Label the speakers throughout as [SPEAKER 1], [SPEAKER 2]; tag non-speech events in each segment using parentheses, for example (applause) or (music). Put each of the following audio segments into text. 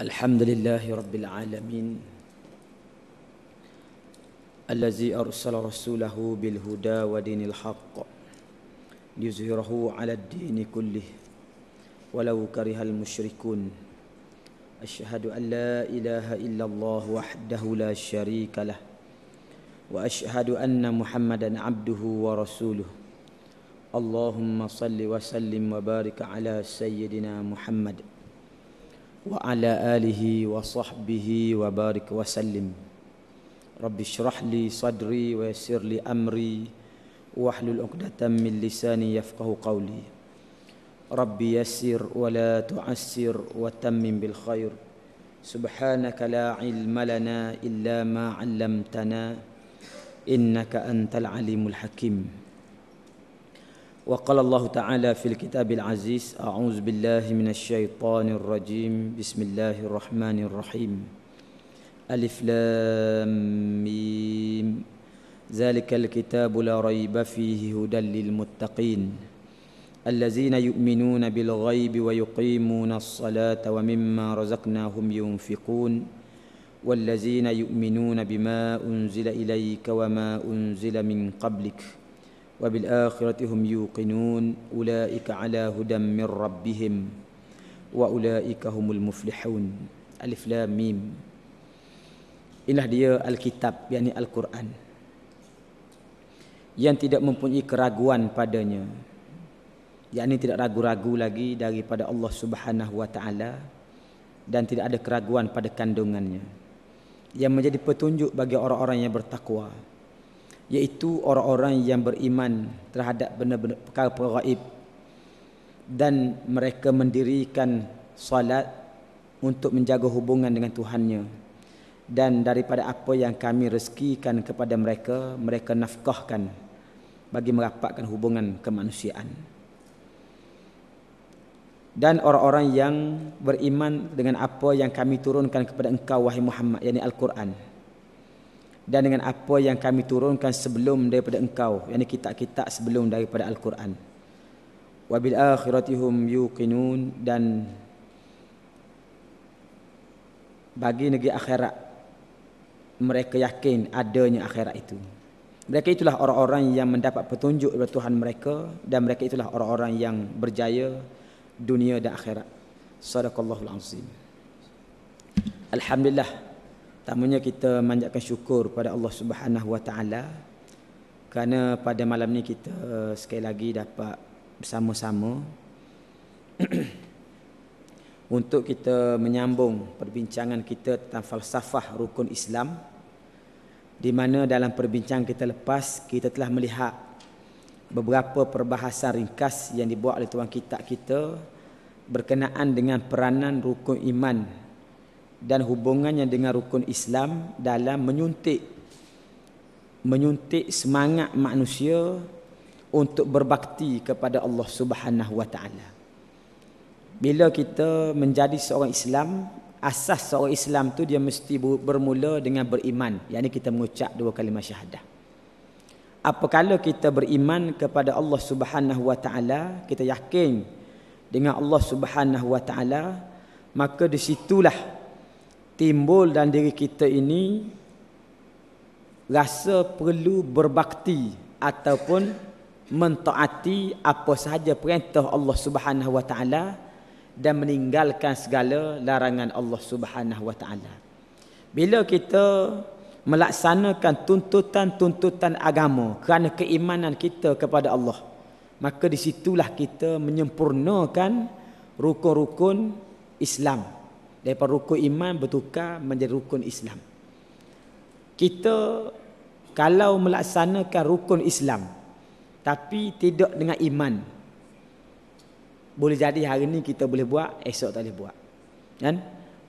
[SPEAKER 1] الحمد لله رب العالمين الذي أرسل رسوله بالهدى ودين الحق ليظهره على الدين كله ولو كره المشركون أشهد أن لا إله إلا الله وحده لا شريك له وأشهد أن محمدا عبده ورسوله اللهم صل وسلم وبارك على سيدنا محمد wa ala alihi wa sahbihi wa barik wa sallim rabbi shrah li sadri wa yassir li amri wa hlul uqdatan min lisani yafqahu qawli rabbi yassir wa la tu'assir wa tammim bil khair subhanaka la ilma lana illa ma 'allamtana innaka antal alimul hakim وقال الله تعالى في الكتاب العزيز أعوذ بالله من الشيطان الرجيم بسم الله الرحمن الرحيم ألف لام ميم ذلك الكتاب لا ريب فيه هدى للمتقين الذين يؤمنون بالغيب ويقيمون الصلاة ومما رزقناهم ينفقون والذين يؤمنون بما أنزل إليك وما أنزل من قبلك وبالآخرة هم يوقنون أولئك على هدى من ربهم وأولئك هم المفلحون ألف لا ميم Inilah dia الكتاب يعني Al-Quran Yang tidak mempunyai keraguan padanya Yakni tidak ragu-ragu lagi daripada Allah Subhanahu Wa Taala Dan tidak ada keraguan pada kandungannya Yang menjadi petunjuk bagi orang-orang yang bertakwa iaitu orang-orang yang beriman terhadap benda-benda perkara-perkara gaib dan mereka mendirikan salat untuk menjaga hubungan dengan Tuhannya dan daripada apa yang kami rezekikan kepada mereka mereka nafkahkan bagi merapatkan hubungan kemanusiaan dan orang-orang yang beriman dengan apa yang kami turunkan kepada engkau wahai Muhammad yakni al-Quran dan dengan apa yang kami turunkan sebelum daripada engkau yang ini kitab-kitab sebelum daripada Al-Quran wabil akhiratihum yuqinun dan bagi negeri akhirat mereka yakin adanya akhirat itu mereka itulah orang-orang yang mendapat petunjuk daripada Tuhan mereka dan mereka itulah orang-orang yang berjaya dunia dan akhirat sadaqallahul azim alhamdulillah Pertamanya kita manjatkan syukur pada Allah Subhanahu Wa Taala kerana pada malam ni kita eh, sekali lagi dapat bersama-sama (clears throat) untuk kita menyambung perbincangan kita tentang falsafah rukun Islam di mana dalam perbincangan kita lepas kita telah melihat beberapa perbahasan ringkas yang dibuat oleh tuan kitab kita berkenaan dengan peranan rukun iman dan hubungannya dengan rukun Islam dalam menyuntik menyuntik semangat manusia untuk berbakti kepada Allah Subhanahu wa taala. Bila kita menjadi seorang Islam, asas seorang Islam tu dia mesti bermula dengan beriman, yakni kita mengucap dua kalimah syahadah. Apakala kita beriman kepada Allah Subhanahu wa taala, kita yakin dengan Allah Subhanahu wa taala, maka disitulah timbul dan diri kita ini rasa perlu berbakti ataupun mentaati apa sahaja perintah Allah Subhanahu wa dan meninggalkan segala larangan Allah Subhanahu wa Bila kita melaksanakan tuntutan-tuntutan agama kerana keimanan kita kepada Allah, maka disitulah kita menyempurnakan rukun-rukun Islam daripada rukun iman bertukar menjadi rukun Islam. Kita kalau melaksanakan rukun Islam tapi tidak dengan iman boleh jadi hari ini kita boleh buat esok tak boleh buat. Kan?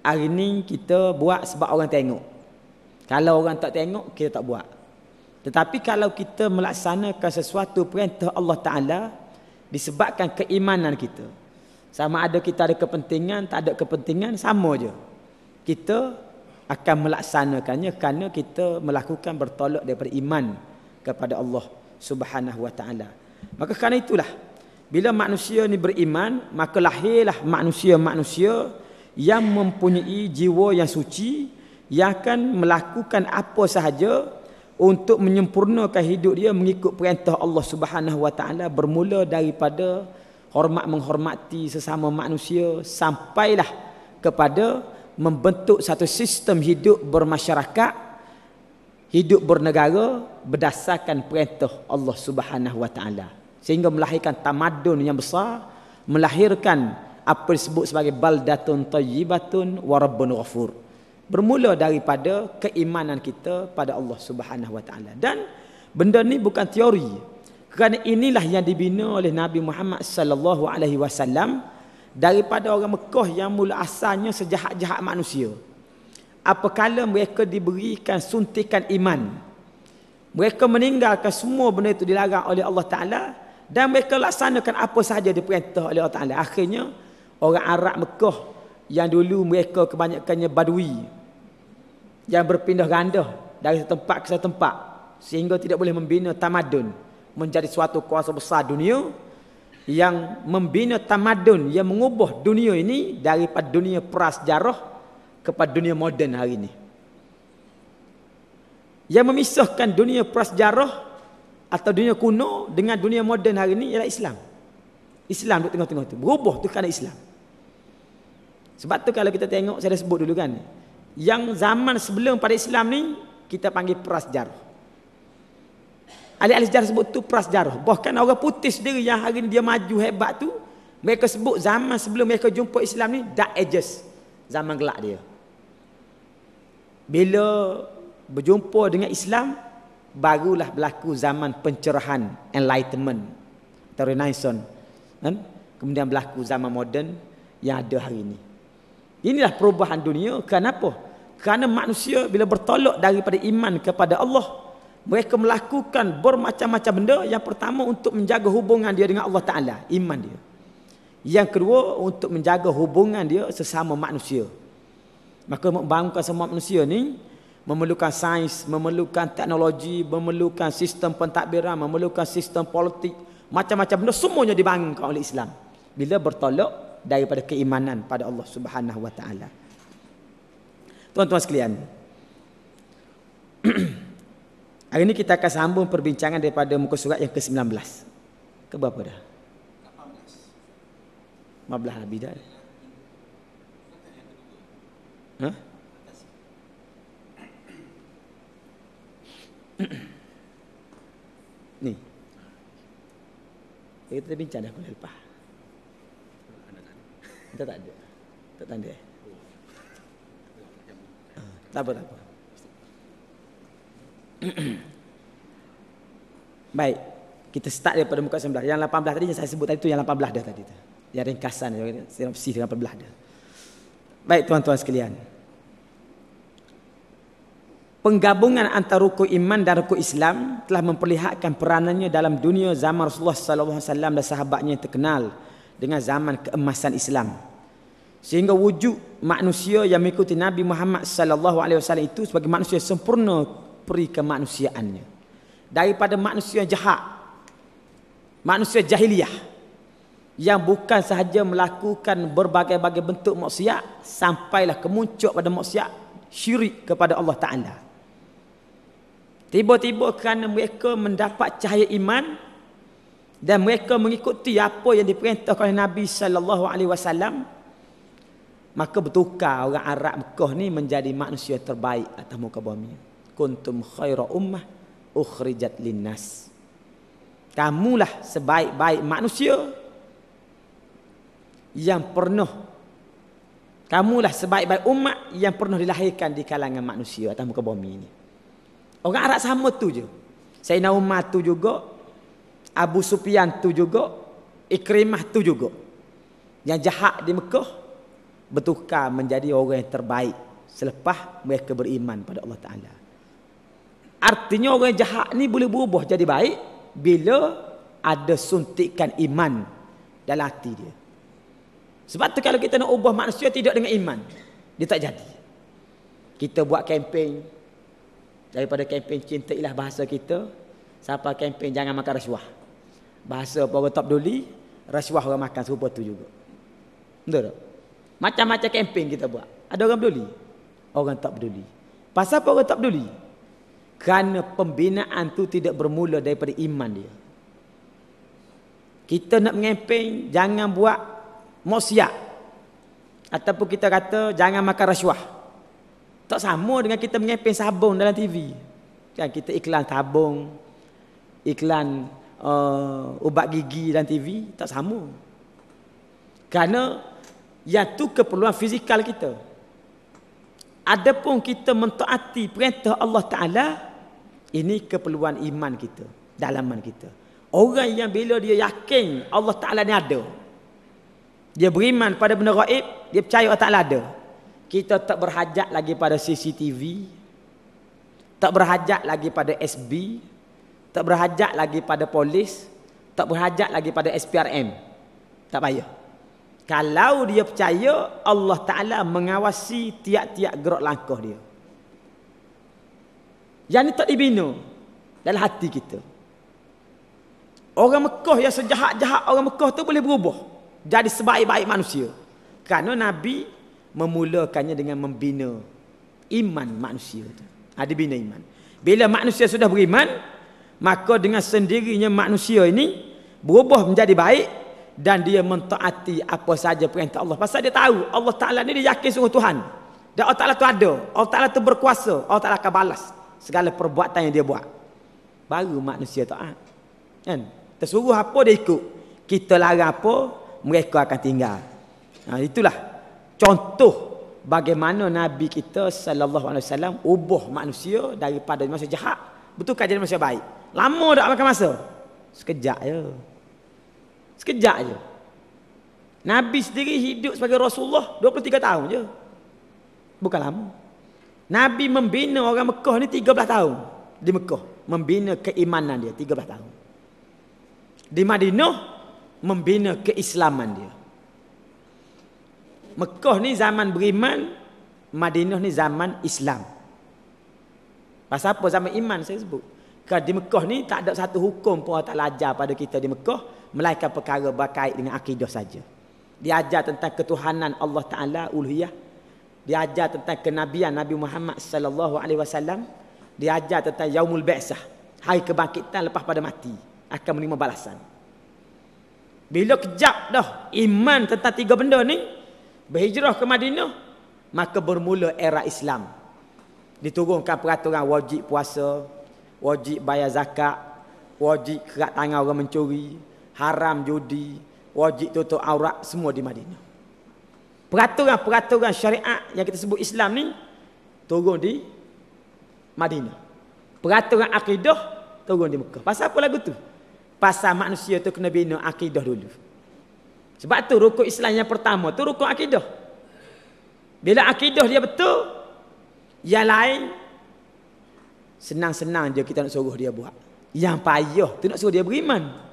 [SPEAKER 1] Hari ini kita buat sebab orang tengok. Kalau orang tak tengok kita tak buat. Tetapi kalau kita melaksanakan sesuatu perintah Allah Taala disebabkan keimanan kita, sama ada kita ada kepentingan, tak ada kepentingan, sama je. Kita akan melaksanakannya kerana kita melakukan bertolak daripada iman kepada Allah Subhanahu Wa Taala. Maka kerana itulah bila manusia ni beriman, maka lahirlah manusia-manusia yang mempunyai jiwa yang suci yang akan melakukan apa sahaja untuk menyempurnakan hidup dia mengikut perintah Allah Subhanahu Wa Taala bermula daripada hormat menghormati sesama manusia sampailah kepada membentuk satu sistem hidup bermasyarakat hidup bernegara berdasarkan perintah Allah Subhanahu wa taala sehingga melahirkan tamadun yang besar melahirkan apa disebut sebagai baldatun tayyibatun wa rabbun ghafur bermula daripada keimanan kita pada Allah Subhanahu wa taala dan benda ni bukan teori kerana inilah yang dibina oleh Nabi Muhammad sallallahu alaihi wasallam daripada orang Mekah yang mula asalnya sejahat-jahat manusia. Apakala mereka diberikan suntikan iman. Mereka meninggalkan semua benda itu dilarang oleh Allah Ta'ala dan mereka laksanakan apa sahaja diperintah oleh Allah Ta'ala. Akhirnya, orang Arab Mekah yang dulu mereka kebanyakannya badui yang berpindah ganda dari satu tempat ke satu tempat sehingga tidak boleh membina tamadun menjadi suatu kuasa besar dunia yang membina tamadun yang mengubah dunia ini daripada dunia prasejarah kepada dunia moden hari ini. Yang memisahkan dunia prasejarah atau dunia kuno dengan dunia moden hari ini ialah Islam. Islam di tengah-tengah tu, Berubah tu kerana Islam. Sebab tu kalau kita tengok, saya dah sebut dulu kan. Yang zaman sebelum pada Islam ni kita panggil prasejarah. Ahli-ahli sejarah sebut tu prasejarah. Bahkan orang putih sendiri yang hari ini dia maju hebat tu, mereka sebut zaman sebelum mereka jumpa Islam ni, dark ages. Zaman gelap dia. Bila berjumpa dengan Islam, barulah berlaku zaman pencerahan, enlightenment, atau renaissance. Kan? Kemudian berlaku zaman moden yang ada hari ini. Inilah perubahan dunia. Kenapa? Kerana manusia bila bertolak daripada iman kepada Allah, mereka melakukan bermacam-macam benda yang pertama untuk menjaga hubungan dia dengan Allah Taala iman dia yang kedua untuk menjaga hubungan dia sesama manusia maka membangunkan semua manusia ni memerlukan sains memerlukan teknologi memerlukan sistem pentadbiran memerlukan sistem politik macam-macam benda semuanya dibangunkan oleh Islam bila bertolak daripada keimanan pada Allah Subhanahu wa taala tuan-tuan sekalian Hari ini kita akan sambung perbincangan daripada muka surat yang ke-19. Ke berapa dah? 18. 15 lebih dah. Ha? (clears throat) Ni. kita dah bincang dah kuliah lepas. Kita tak ada. Tak tanda eh? Ah, tak apa, apa. (coughs) Baik, kita start daripada muka 19. Yang 18 tadi yang saya sebut tadi tu yang 18 dah tadi tu. Yang ringkasan yang sinopsis 18 dah. Baik tuan-tuan sekalian. Penggabungan antara rukun iman dan rukun Islam telah memperlihatkan peranannya dalam dunia zaman Rasulullah sallallahu alaihi wasallam dan sahabatnya yang terkenal dengan zaman keemasan Islam. Sehingga wujud manusia yang mengikuti Nabi Muhammad sallallahu alaihi wasallam itu sebagai manusia sempurna peri kemanusiaannya daripada manusia jahat manusia jahiliah yang bukan sahaja melakukan berbagai-bagai bentuk maksiat sampailah kemuncak pada maksiat syirik kepada Allah Taala tiba-tiba kerana mereka mendapat cahaya iman dan mereka mengikuti apa yang diperintahkan oleh Nabi sallallahu alaihi wasallam maka bertukar orang Arab Mekah ni menjadi manusia terbaik atas muka bumi kuntum khaira ummah ukhrijat linnas kamulah sebaik-baik manusia yang pernah kamulah sebaik-baik umat yang pernah dilahirkan di kalangan manusia atas muka bumi ini orang Arab sama tu je Sayyidina Umar tu juga Abu Sufyan tu juga Ikrimah tu juga yang jahat di Mekah bertukar menjadi orang yang terbaik selepas mereka beriman pada Allah Ta'ala. Artinya orang yang jahat ni boleh berubah jadi baik bila ada suntikan iman dalam hati dia. Sebab tu kalau kita nak ubah manusia tidak dengan iman, dia tak jadi. Kita buat kempen daripada kempen cinta ilah bahasa kita, siapa kempen jangan makan rasuah. Bahasa apa orang tak peduli, rasuah orang makan serupa tu juga. Betul tak? Macam-macam kempen kita buat. Ada orang peduli? Orang tak peduli. Pasal apa orang tak peduli? Kerana pembinaan tu tidak bermula daripada iman dia. Kita nak mengempeng, jangan buat maksiat. Ataupun kita kata, jangan makan rasuah. Tak sama dengan kita mengempeng sabun dalam TV. Kan kita iklan tabung, iklan uh, ubat gigi dalam TV, tak sama. Kerana yang tu keperluan fizikal kita. Adapun kita mentaati perintah Allah Ta'ala Ini keperluan iman kita Dalaman kita Orang yang bila dia yakin Allah Ta'ala ni ada Dia beriman pada benda raib Dia percaya Allah Ta'ala ada Kita tak berhajat lagi pada CCTV Tak berhajat lagi pada SB Tak berhajat lagi pada polis Tak berhajat lagi pada SPRM Tak payah kalau dia percaya Allah Ta'ala mengawasi tiap-tiap gerak langkah dia. Yang ni tak dibina dalam hati kita. Orang Mekah yang sejahat-jahat orang Mekah tu boleh berubah. Jadi sebaik-baik manusia. Kerana Nabi memulakannya dengan membina iman manusia tu. Ada ha, bina iman. Bila manusia sudah beriman, maka dengan sendirinya manusia ini berubah menjadi baik, dan dia mentaati apa saja perintah Allah. Pasal dia tahu Allah Taala ni dia yakin sungguh Tuhan. Dan Allah Taala tu ada. Allah Taala tu berkuasa. Allah Taala akan balas segala perbuatan yang dia buat. Baru manusia taat. Kan? Tersuruh apa dia ikut. Kita larang apa, mereka akan tinggal. Nah, ha, itulah contoh bagaimana nabi kita sallallahu alaihi wasallam ubah manusia daripada masa jahat betul ke jadi manusia baik. Lama dah makan masa. Sekejap je. Ya. Sekejap je. Nabi sendiri hidup sebagai Rasulullah 23 tahun je. Bukan lama. Nabi membina orang Mekah ni 13 tahun. Di Mekah. Membina keimanan dia 13 tahun. Di Madinah. Membina keislaman dia. Mekah ni zaman beriman. Madinah ni zaman Islam. Pasal apa zaman iman saya sebut. Kerana di Mekah ni tak ada satu hukum pun Allah tak ajar pada kita di Mekah melainkan perkara berkait dengan akidah saja. Diajar tentang ketuhanan Allah Taala uluhiyah. diajar tentang kenabian Nabi Muhammad sallallahu alaihi wasallam. diajar tentang yaumul ba'sah, hari kebangkitan lepas pada mati akan menerima balasan. Bila kejap dah iman tentang tiga benda ni berhijrah ke Madinah, maka bermula era Islam. Diturunkan peraturan wajib puasa, wajib bayar zakat, wajib kerat tangan orang mencuri, haram judi, wajib tutup aurat semua di Madinah. Peraturan-peraturan syariat yang kita sebut Islam ni turun di Madinah. Peraturan akidah turun di Mekah. Pasal apa lagu tu? Pasal manusia tu kena bina akidah dulu. Sebab tu rukun Islam yang pertama tu rukun akidah. Bila akidah dia betul, yang lain senang-senang je kita nak suruh dia buat. Yang payah tu nak suruh dia beriman.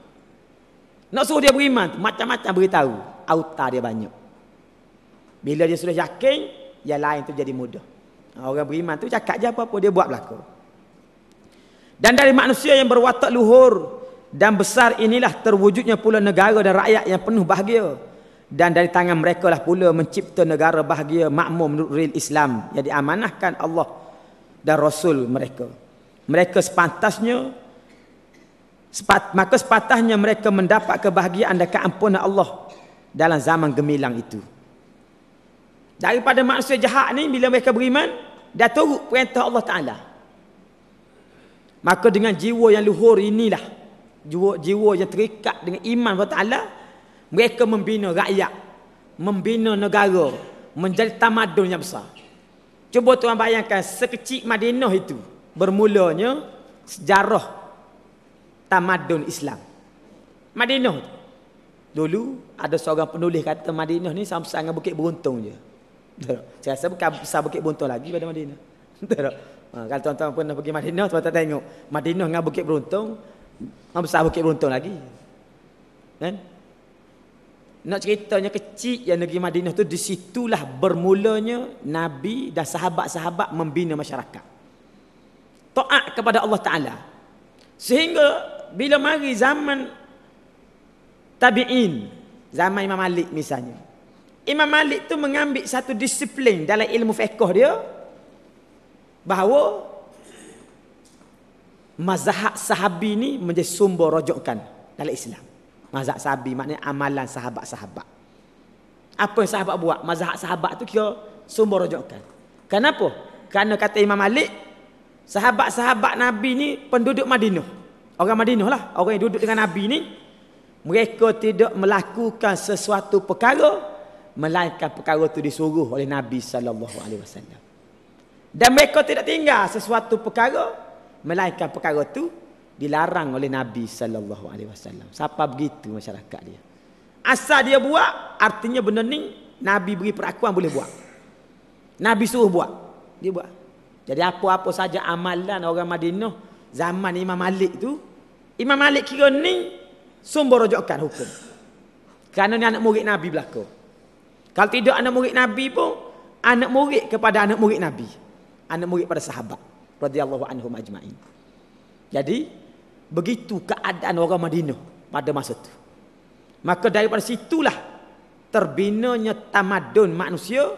[SPEAKER 1] Nak suruh dia beriman, macam-macam beritahu. Auta dia banyak. Bila dia sudah yakin, yang lain tu jadi mudah. Orang beriman tu cakap je apa-apa, dia buat berlaku. Dan dari manusia yang berwatak luhur dan besar inilah terwujudnya pula negara dan rakyat yang penuh bahagia. Dan dari tangan mereka lah pula mencipta negara bahagia makmum menurut real Islam yang diamanahkan Allah dan Rasul mereka. Mereka sepantasnya maka sepatahnya mereka mendapat kebahagiaan dan keampunan Allah dalam zaman gemilang itu daripada manusia jahat ni bila mereka beriman dah turut perintah Allah Ta'ala maka dengan jiwa yang luhur inilah jiwa, jiwa yang terikat dengan iman Allah Ta'ala mereka membina rakyat membina negara menjadi tamadun yang besar cuba tuan bayangkan sekecil Madinah itu bermulanya sejarah tamadun Islam. Madinah. Dulu ada seorang penulis kata Madinah ni sama sangat bukit beruntung je. Saya rasa bukan besar bukit beruntung lagi pada Madinah. (laughs) Ha, kalau tuan-tuan pernah pergi Madinah, tuan, tuan tengok. Madinah dengan bukit beruntung, sama besar bukit beruntung lagi. Kan? Nak ceritanya kecil yang negeri Madinah tu, disitulah bermulanya Nabi dan sahabat-sahabat membina masyarakat. Ta'at kepada Allah Ta'ala. Sehingga bila mari zaman tabi'in zaman Imam Malik misalnya Imam Malik tu mengambil satu disiplin dalam ilmu fiqh dia bahawa mazhab sahabi ni menjadi sumber rojokkan dalam Islam mazhab sahabi maknanya amalan sahabat-sahabat apa yang sahabat buat mazhab sahabat tu kira sumber rojokkan kenapa kerana kata Imam Malik sahabat-sahabat Nabi ni penduduk Madinah Orang Madinah lah Orang yang duduk dengan Nabi ni Mereka tidak melakukan sesuatu perkara Melainkan perkara itu disuruh oleh Nabi SAW Dan mereka tidak tinggal sesuatu perkara Melainkan perkara itu Dilarang oleh Nabi SAW Siapa begitu masyarakat dia Asal dia buat Artinya benda ni Nabi beri perakuan boleh buat Nabi suruh buat Dia buat Jadi apa-apa saja amalan orang Madinah zaman Imam Malik tu Imam Malik kira ni sumber rojokkan hukum kerana ni anak murid Nabi belaka kalau tidak anak murid Nabi pun anak murid kepada anak murid Nabi anak murid pada sahabat radhiyallahu anhum ajma'in jadi begitu keadaan orang Madinah pada masa itu maka daripada situlah terbinanya tamadun manusia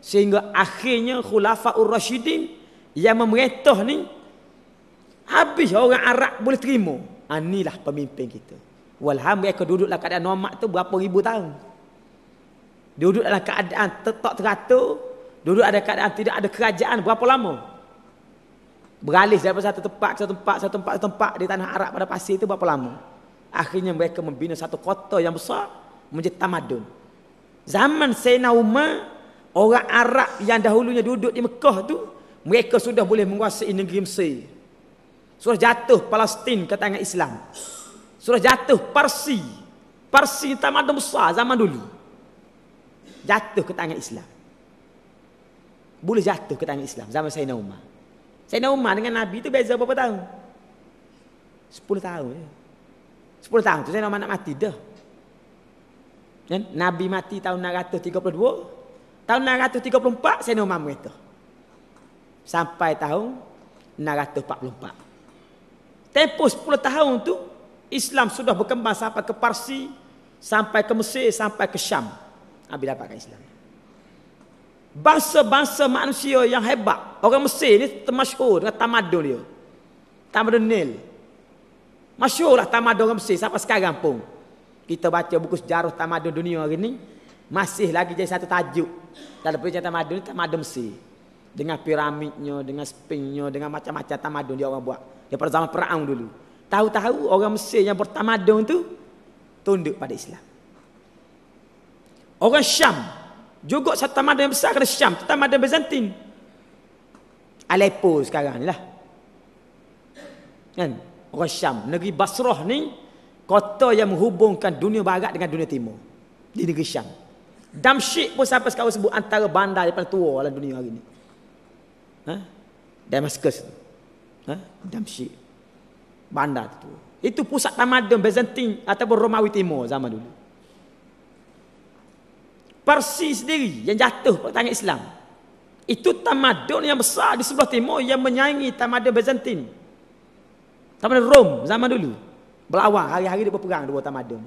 [SPEAKER 1] sehingga akhirnya khulafaur rasyidin yang memerintah ni Habis orang Arab boleh terima. Ha, inilah pemimpin kita. Walhamdulillah kau duduk dalam keadaan nomad tu berapa ribu tahun. Duduk dalam keadaan tetap teratur. Duduk ada keadaan tidak ada kerajaan berapa lama. Beralih dari satu tempat ke satu tempat, satu tempat ke tempat di tanah Arab pada pasir itu berapa lama. Akhirnya mereka membina satu kota yang besar menjadi tamadun. Zaman Sayyidina Umar, orang Arab yang dahulunya duduk di Mekah tu mereka sudah boleh menguasai negeri Mesir. Sudah jatuh Palestin ke tangan Islam. Sudah jatuh Parsi. Parsi tamadun besar zaman dulu. Jatuh ke tangan Islam. Boleh jatuh ke tangan Islam zaman Sayyidina Umar. Sayyidina Umar dengan Nabi itu beza berapa tahun? Sepuluh tahun. Sepuluh tahun itu Sayyidina Umar nak mati dah. Dan Nabi mati tahun 632. Tahun 634 Sayyidina Umar berita. Sampai tahun 644. Tempoh 10 tahun tu Islam sudah berkembang sampai ke Parsi, sampai ke Mesir, sampai ke Syam. Abi ha, dapatkan Islam. Bangsa-bangsa manusia yang hebat, orang Mesir ni termasyhur dengan tamadun dia. Tamadun Nil. lah tamadun orang Mesir sampai sekarang pun. Kita baca buku sejarah tamadun dunia hari ni masih lagi jadi satu tajuk. Dalam perjalanan tamadun ni tamadun Mesir. Dengan piramidnya, dengan spinnya, dengan macam-macam tamadun dia orang buat daripada zaman perang dulu. Tahu-tahu orang Mesir yang bertamadun itu tunduk pada Islam. Orang Syam juga satu tamadun yang besar kena Syam, tamadun Bizantin. Aleppo sekarang ni lah. Kan? Orang Syam, negeri Basrah ni kota yang menghubungkan dunia barat dengan dunia timur di negeri Syam. Damsyik pun sampai sekarang sebut antara bandar yang paling tua dalam dunia hari ini. Ha? Damascus tu eh, ha? Damsyik Bandar itu Itu pusat tamadun Byzantin Ataupun Romawi Timur zaman dulu Persis sendiri yang jatuh pada tangan Islam Itu tamadun yang besar di sebelah timur Yang menyaingi tamadun Byzantin Tamadun Rom zaman dulu Berlawan hari-hari dia berperang dua tamadun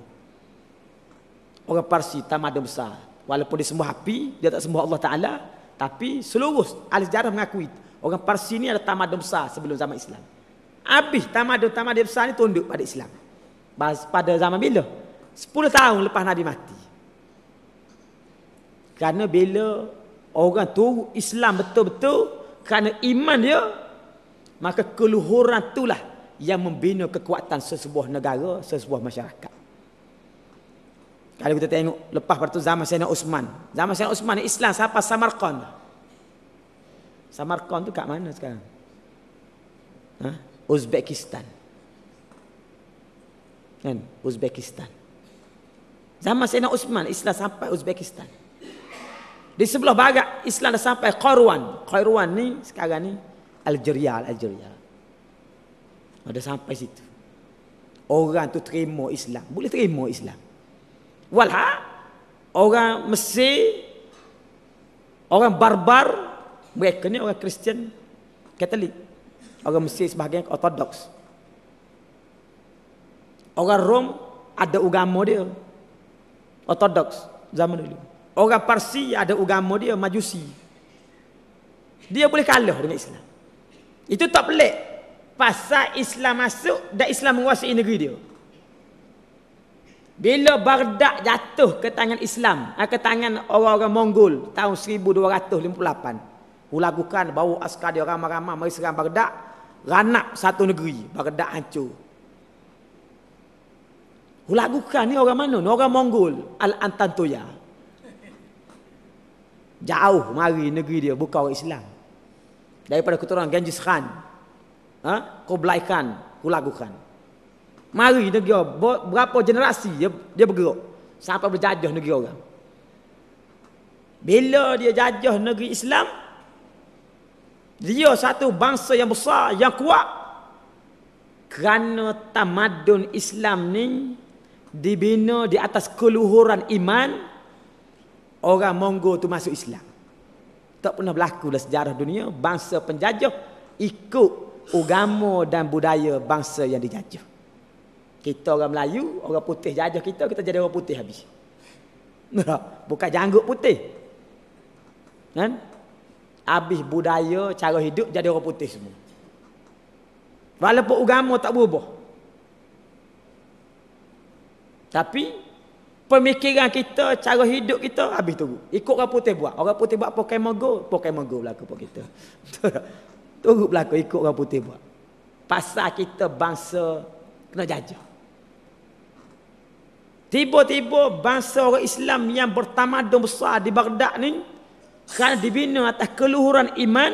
[SPEAKER 1] Orang Parsi tamadun besar Walaupun dia sembuh api Dia tak sembuh Allah Ta'ala Tapi seluruh alis sejarah mengakui itu Orang Parsi ni ada tamadun besar sebelum zaman Islam. Habis tamadun-tamadun besar ni tunduk pada Islam. Pada zaman bila? 10 tahun lepas Nabi mati. Kerana bila orang tu Islam betul-betul kerana iman dia maka keluhuran itulah yang membina kekuatan sesebuah negara, sesebuah masyarakat. Kalau kita tengok lepas pada tu zaman Sayyidina Uthman. Zaman Sayyidina Uthman Islam sampai Samarkand. Samarkand tu kat mana sekarang? Hah? Uzbekistan. Kan? Uzbekistan. Zaman Sayyidina Uthman Islam sampai Uzbekistan. Di sebelah barat Islam dah sampai Qairwan. Qairwan ni sekarang ni Algeria, Algeria. Ada ha, sampai situ. Orang tu terima Islam, boleh terima Islam. Walha orang Mesir orang barbar mereka ni orang Kristian Katolik. Orang Mesir sebahagian Ortodoks. Orang Rom ada agama dia. Ortodoks zaman dulu. Orang Parsi ada agama dia Majusi. Dia boleh kalah dengan Islam. Itu tak pelik. Pasal Islam masuk dan Islam menguasai negeri dia. Bila Baghdad jatuh ke tangan Islam, ke tangan orang-orang Mongol tahun 1258. Hulagukan bawa askar dia ramah-ramah, mari serang Baghdad. Ranap satu negeri, Baghdad hancur. Hulagukan ni orang mana? Ni orang Mongol, Al-Antantoya. Jauh mari negeri dia buka orang Islam. Daripada keturunan Genghis Khan. Ha? Kublai Khan, Hulagukan. Mari negeri berapa generasi dia, dia bergerak. Sampai berjajah negeri orang. Bila dia jajah negeri Islam, dia satu bangsa yang besar, yang kuat. Kerana tamadun Islam ni dibina di atas keluhuran iman, orang Monggo tu masuk Islam. Tak pernah berlaku dalam sejarah dunia bangsa penjajah ikut agama dan budaya bangsa yang dijajah. Kita orang Melayu, orang putih jajah kita, kita jadi orang putih habis. (laughs) Bukan janggut putih. Kan? Ha? habis budaya, cara hidup jadi orang putih semua. Walaupun agama tak berubah. Tapi pemikiran kita, cara hidup kita habis tu Ikut orang putih buat. Orang putih buat pakai mogo, pakai mogo belaka pun kita. (laughs) Tunggu belaka ikut orang putih buat. Pasal kita bangsa kena jajah. Tiba-tiba bangsa orang Islam yang bertamadun besar di Baghdad ni kerana dibina atas keluhuran iman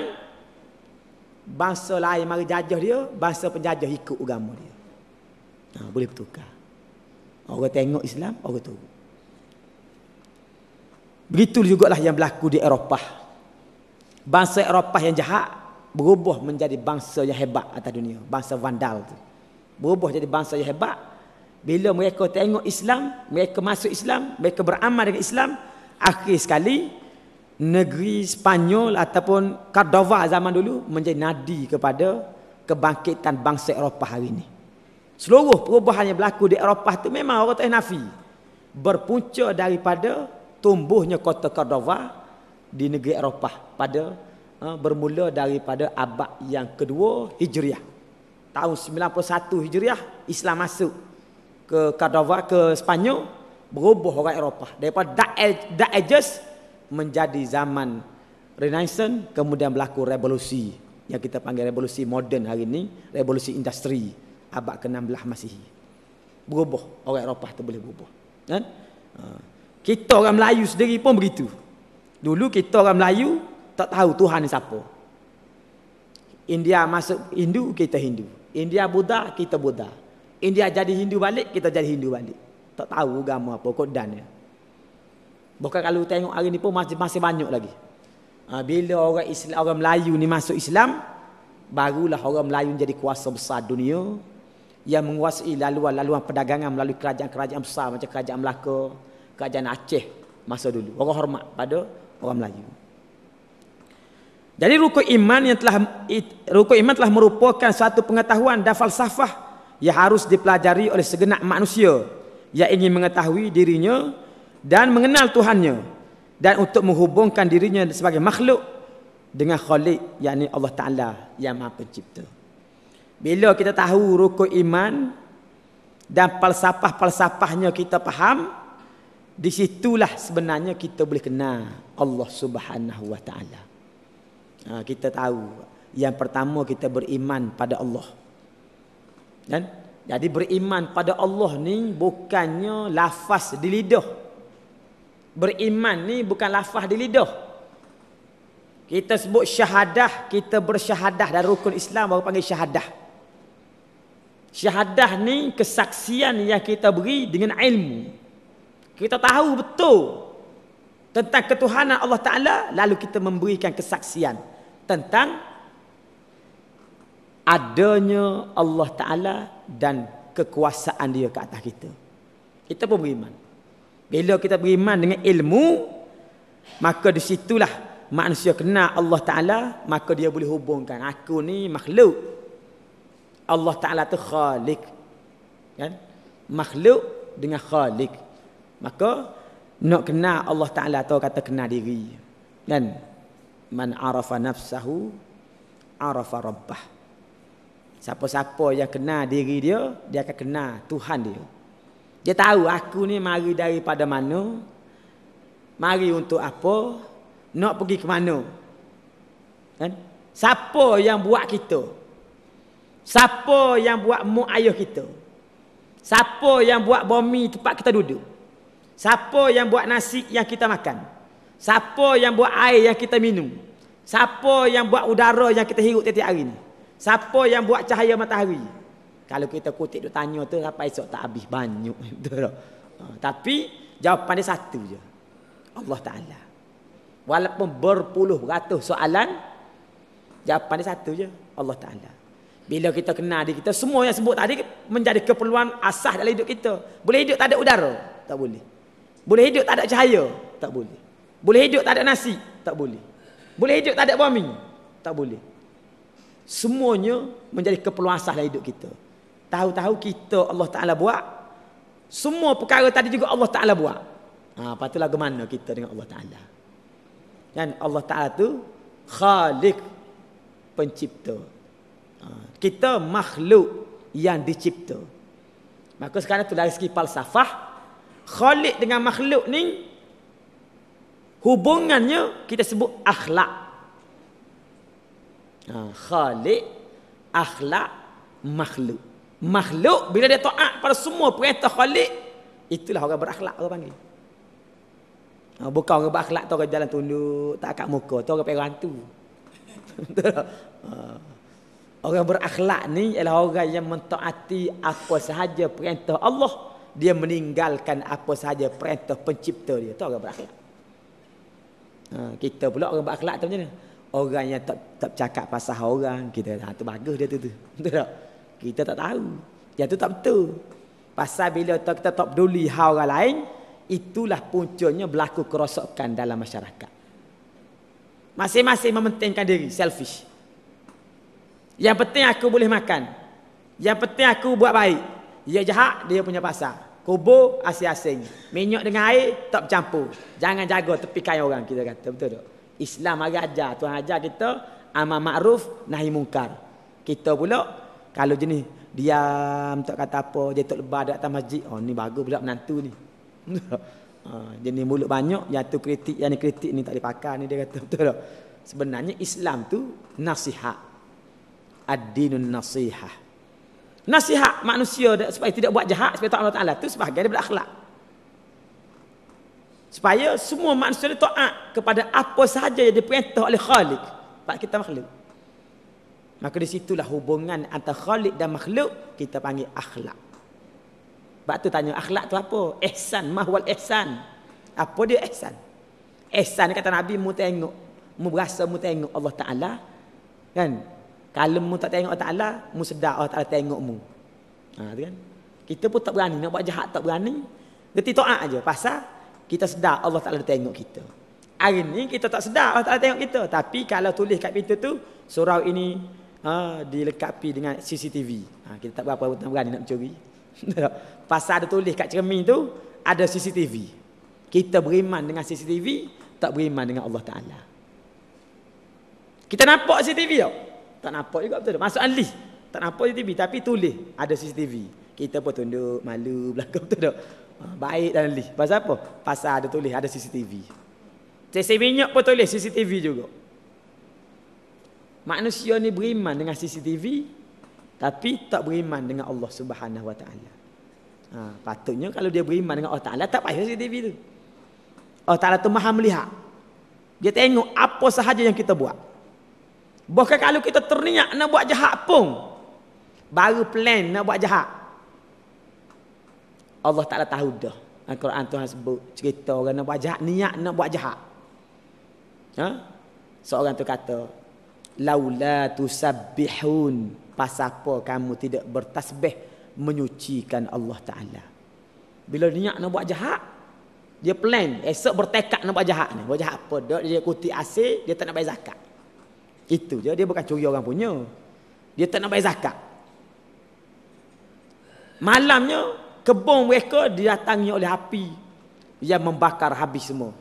[SPEAKER 1] bangsa lain mari jajah dia bangsa penjajah ikut agama dia ha, boleh bertukar orang tengok Islam orang tu begitu juga lah yang berlaku di Eropah bangsa Eropah yang jahat berubah menjadi bangsa yang hebat atas dunia bangsa vandal tu berubah jadi bangsa yang hebat bila mereka tengok Islam mereka masuk Islam mereka beramal dengan Islam akhir sekali negeri Spanyol ataupun Cordova zaman dulu menjadi nadi kepada kebangkitan bangsa Eropah hari ini. Seluruh perubahan yang berlaku di Eropah itu memang orang tak nafi. Berpunca daripada tumbuhnya kota Cordova di negeri Eropah pada uh, bermula daripada abad yang kedua Hijriah. Tahun 91 Hijriah Islam masuk ke Cordova ke Spanyol berubah orang Eropah daripada Dark Ages menjadi zaman Renaissance kemudian berlaku revolusi yang kita panggil revolusi moden hari ini revolusi industri abad ke-16 Masihi berubah orang Eropah tu boleh berubah kan ha. kita orang Melayu sendiri pun begitu dulu kita orang Melayu tak tahu Tuhan ni siapa India masuk Hindu kita Hindu India Buddha kita Buddha India jadi Hindu balik kita jadi Hindu balik tak tahu agama apa kodannya Bukan kalau tengok hari ni pun masih, masih banyak lagi. Ha, bila orang Islam, orang Melayu ni masuk Islam, barulah orang Melayu jadi kuasa besar dunia yang menguasai laluan-laluan perdagangan melalui kerajaan-kerajaan besar macam kerajaan Melaka, kerajaan Aceh masa dulu. Orang hormat pada orang Melayu. Jadi rukun iman yang telah rukun iman telah merupakan satu pengetahuan dan falsafah yang harus dipelajari oleh segenap manusia yang ingin mengetahui dirinya dan mengenal Tuhannya dan untuk menghubungkan dirinya sebagai makhluk dengan Khalik yakni Allah Taala yang Maha Pencipta. Bila kita tahu rukun iman dan falsafah-falsafahnya kita faham, di situlah sebenarnya kita boleh kenal Allah Subhanahu Wa Taala. Ha, kita tahu yang pertama kita beriman pada Allah. dan Jadi beriman pada Allah ni bukannya lafaz di lidah beriman ni bukan lafaz di lidah. Kita sebut syahadah, kita bersyahadah dan rukun Islam baru panggil syahadah. Syahadah ni kesaksian yang kita beri dengan ilmu. Kita tahu betul tentang ketuhanan Allah Ta'ala lalu kita memberikan kesaksian tentang adanya Allah Ta'ala dan kekuasaan dia ke atas kita. Kita pun beriman. Bila kita beriman dengan ilmu, maka disitulah manusia kenal Allah Ta'ala, maka dia boleh hubungkan. Aku ni makhluk. Allah Ta'ala tu khalik. Kan? Makhluk dengan khalik. Maka, nak kenal Allah Ta'ala tu kata kenal diri. Kan? Man arafa nafsahu, arafa rabbah. Siapa-siapa yang kenal diri dia, dia akan kenal Tuhan dia. Dia tahu aku ni mari daripada mana. Mari untuk apa. Nak pergi ke mana. Kan? Siapa yang buat kita? Siapa yang buat mu ayah kita? Siapa yang buat bomi tempat kita duduk? Siapa yang buat nasi yang kita makan? Siapa yang buat air yang kita minum? Siapa yang buat udara yang kita hirup tiap-tiap hari ni? Siapa yang buat cahaya matahari? Kalau kita kutip duk tanya tu apa esok tak habis banyak (laughs) betul tak? Ha, tapi jawapan dia satu je. Allah Taala. Walaupun berpuluh beratus soalan jawapan dia satu je, Allah Taala. Bila kita kenal dia kita semua yang sebut tadi menjadi keperluan asas dalam hidup kita. Boleh hidup tak ada udara? Tak boleh. Boleh hidup tak ada cahaya? Tak boleh. Boleh hidup tak ada nasi? Tak boleh. Boleh hidup tak ada bumi? Tak boleh. Semuanya menjadi keperluan asas dalam hidup kita. Tahu-tahu kita Allah Ta'ala buat Semua perkara tadi juga Allah Ta'ala buat ha, Patutlah ke mana kita dengan Allah Ta'ala Dan Allah Ta'ala tu Khalik Pencipta ha, Kita makhluk yang dicipta Maka sekarang tu dari segi falsafah Khalik dengan makhluk ni Hubungannya kita sebut akhlak ha, Khalik Akhlak Makhluk makhluk bila dia taat pada semua perintah khalik itulah orang berakhlak orang panggil ha, bukan orang berakhlak tu orang jalan tunduk tak akak muka tu orang pergi hantu (laughs) ha. orang berakhlak ni ialah orang yang mentaati apa sahaja perintah Allah dia meninggalkan apa sahaja perintah pencipta dia tu orang berakhlak ha, kita pula orang berakhlak tu macam mana orang yang tak tak cakap pasal orang kita tu bagus dia tu tu betul tak kita tak tahu. Yang tu tak betul. Pasal bila kita tak peduli hal orang lain, itulah puncanya berlaku kerosakan dalam masyarakat. Masing-masing mementingkan diri, selfish. Yang penting aku boleh makan. Yang penting aku buat baik. Dia jahat, dia punya pasal. Kubur, asing-asing. Minyak dengan air, tak bercampur. Jangan jaga tepi kaya orang, kita kata. Betul tak? Islam hari ajar. Tuhan ajar kita, amal ma'ruf, nahi mungkar. Kita pula, kalau jenis diam tak kata apa, dia tak lebar dekat atas masjid. Oh ni bagus pula menantu ni. (laughs) Ha, jenis mulut banyak yang tu kritik yang ni kritik ni tak dipakai ni dia kata betul tak? Sebenarnya Islam tu nasihat. Ad-dinun nasihat. Nasihat manusia dia, supaya tidak buat jahat supaya taat Allah Taala tu sebahagian daripada akhlak. Supaya semua manusia taat kepada apa sahaja yang diperintah oleh Khalik. Pak kita makhluk. Maka di situlah hubungan antara khalik dan makhluk kita panggil akhlak. Sebab tu tanya akhlak tu apa? Ihsan, mahwal ihsan. Apa dia ihsan? Ihsan kata Nabi mu tengok, mu berasa mu tengok Allah Taala. Kan? Kalau mu tak tengok Allah Taala, mu sedar Allah Taala tengok mu. Ha, kan? Kita pun tak berani nak buat jahat tak berani. Geti taat aja pasal kita sedar Allah Taala tengok kita. Hari ni kita tak sedar Allah Taala tengok kita, tapi kalau tulis kat pintu tu surau ini ha, dilengkapi dengan CCTV. Ha, kita tak berapa pun berani nak mencuri. (laughs) Pasal ada tulis kat cermin tu, ada CCTV. Kita beriman dengan CCTV, tak beriman dengan Allah Ta'ala. Kita nampak CCTV tak? Tak nampak juga betul. Masuk ahli. Tak nampak CCTV tapi tulis ada CCTV. Kita pun tunduk malu (laughs) belakang betul tak? Ha, baik dan ahli. Pasal apa? Pasal ada tulis ada CCTV. CCTV minyak pun tulis CCTV juga. Manusia ni beriman dengan CCTV tapi tak beriman dengan Allah Subhanahu Wa Taala. Ha, patutnya kalau dia beriman dengan Allah Taala tak payah CCTV tu. Allah Taala tu Maha melihat. Dia tengok apa sahaja yang kita buat. Bahkan kalau kita terniak nak buat jahat pun baru plan nak buat jahat. Allah Taala tahu dah. Al-Quran Tuhan sebut cerita orang nak buat jahat, niat nak buat jahat. Ha? Seorang tu kata, laula tusabbihun pasapa kamu tidak bertasbih menyucikan Allah taala bila dia nak buat jahat dia plan esok bertekad nak buat jahat ni buat jahat apa dak dia kutip asir dia tak nak bayar zakat itu je dia bukan curi orang punya dia tak nak bayar zakat malamnya kebun mereka didatangi oleh api yang membakar habis semua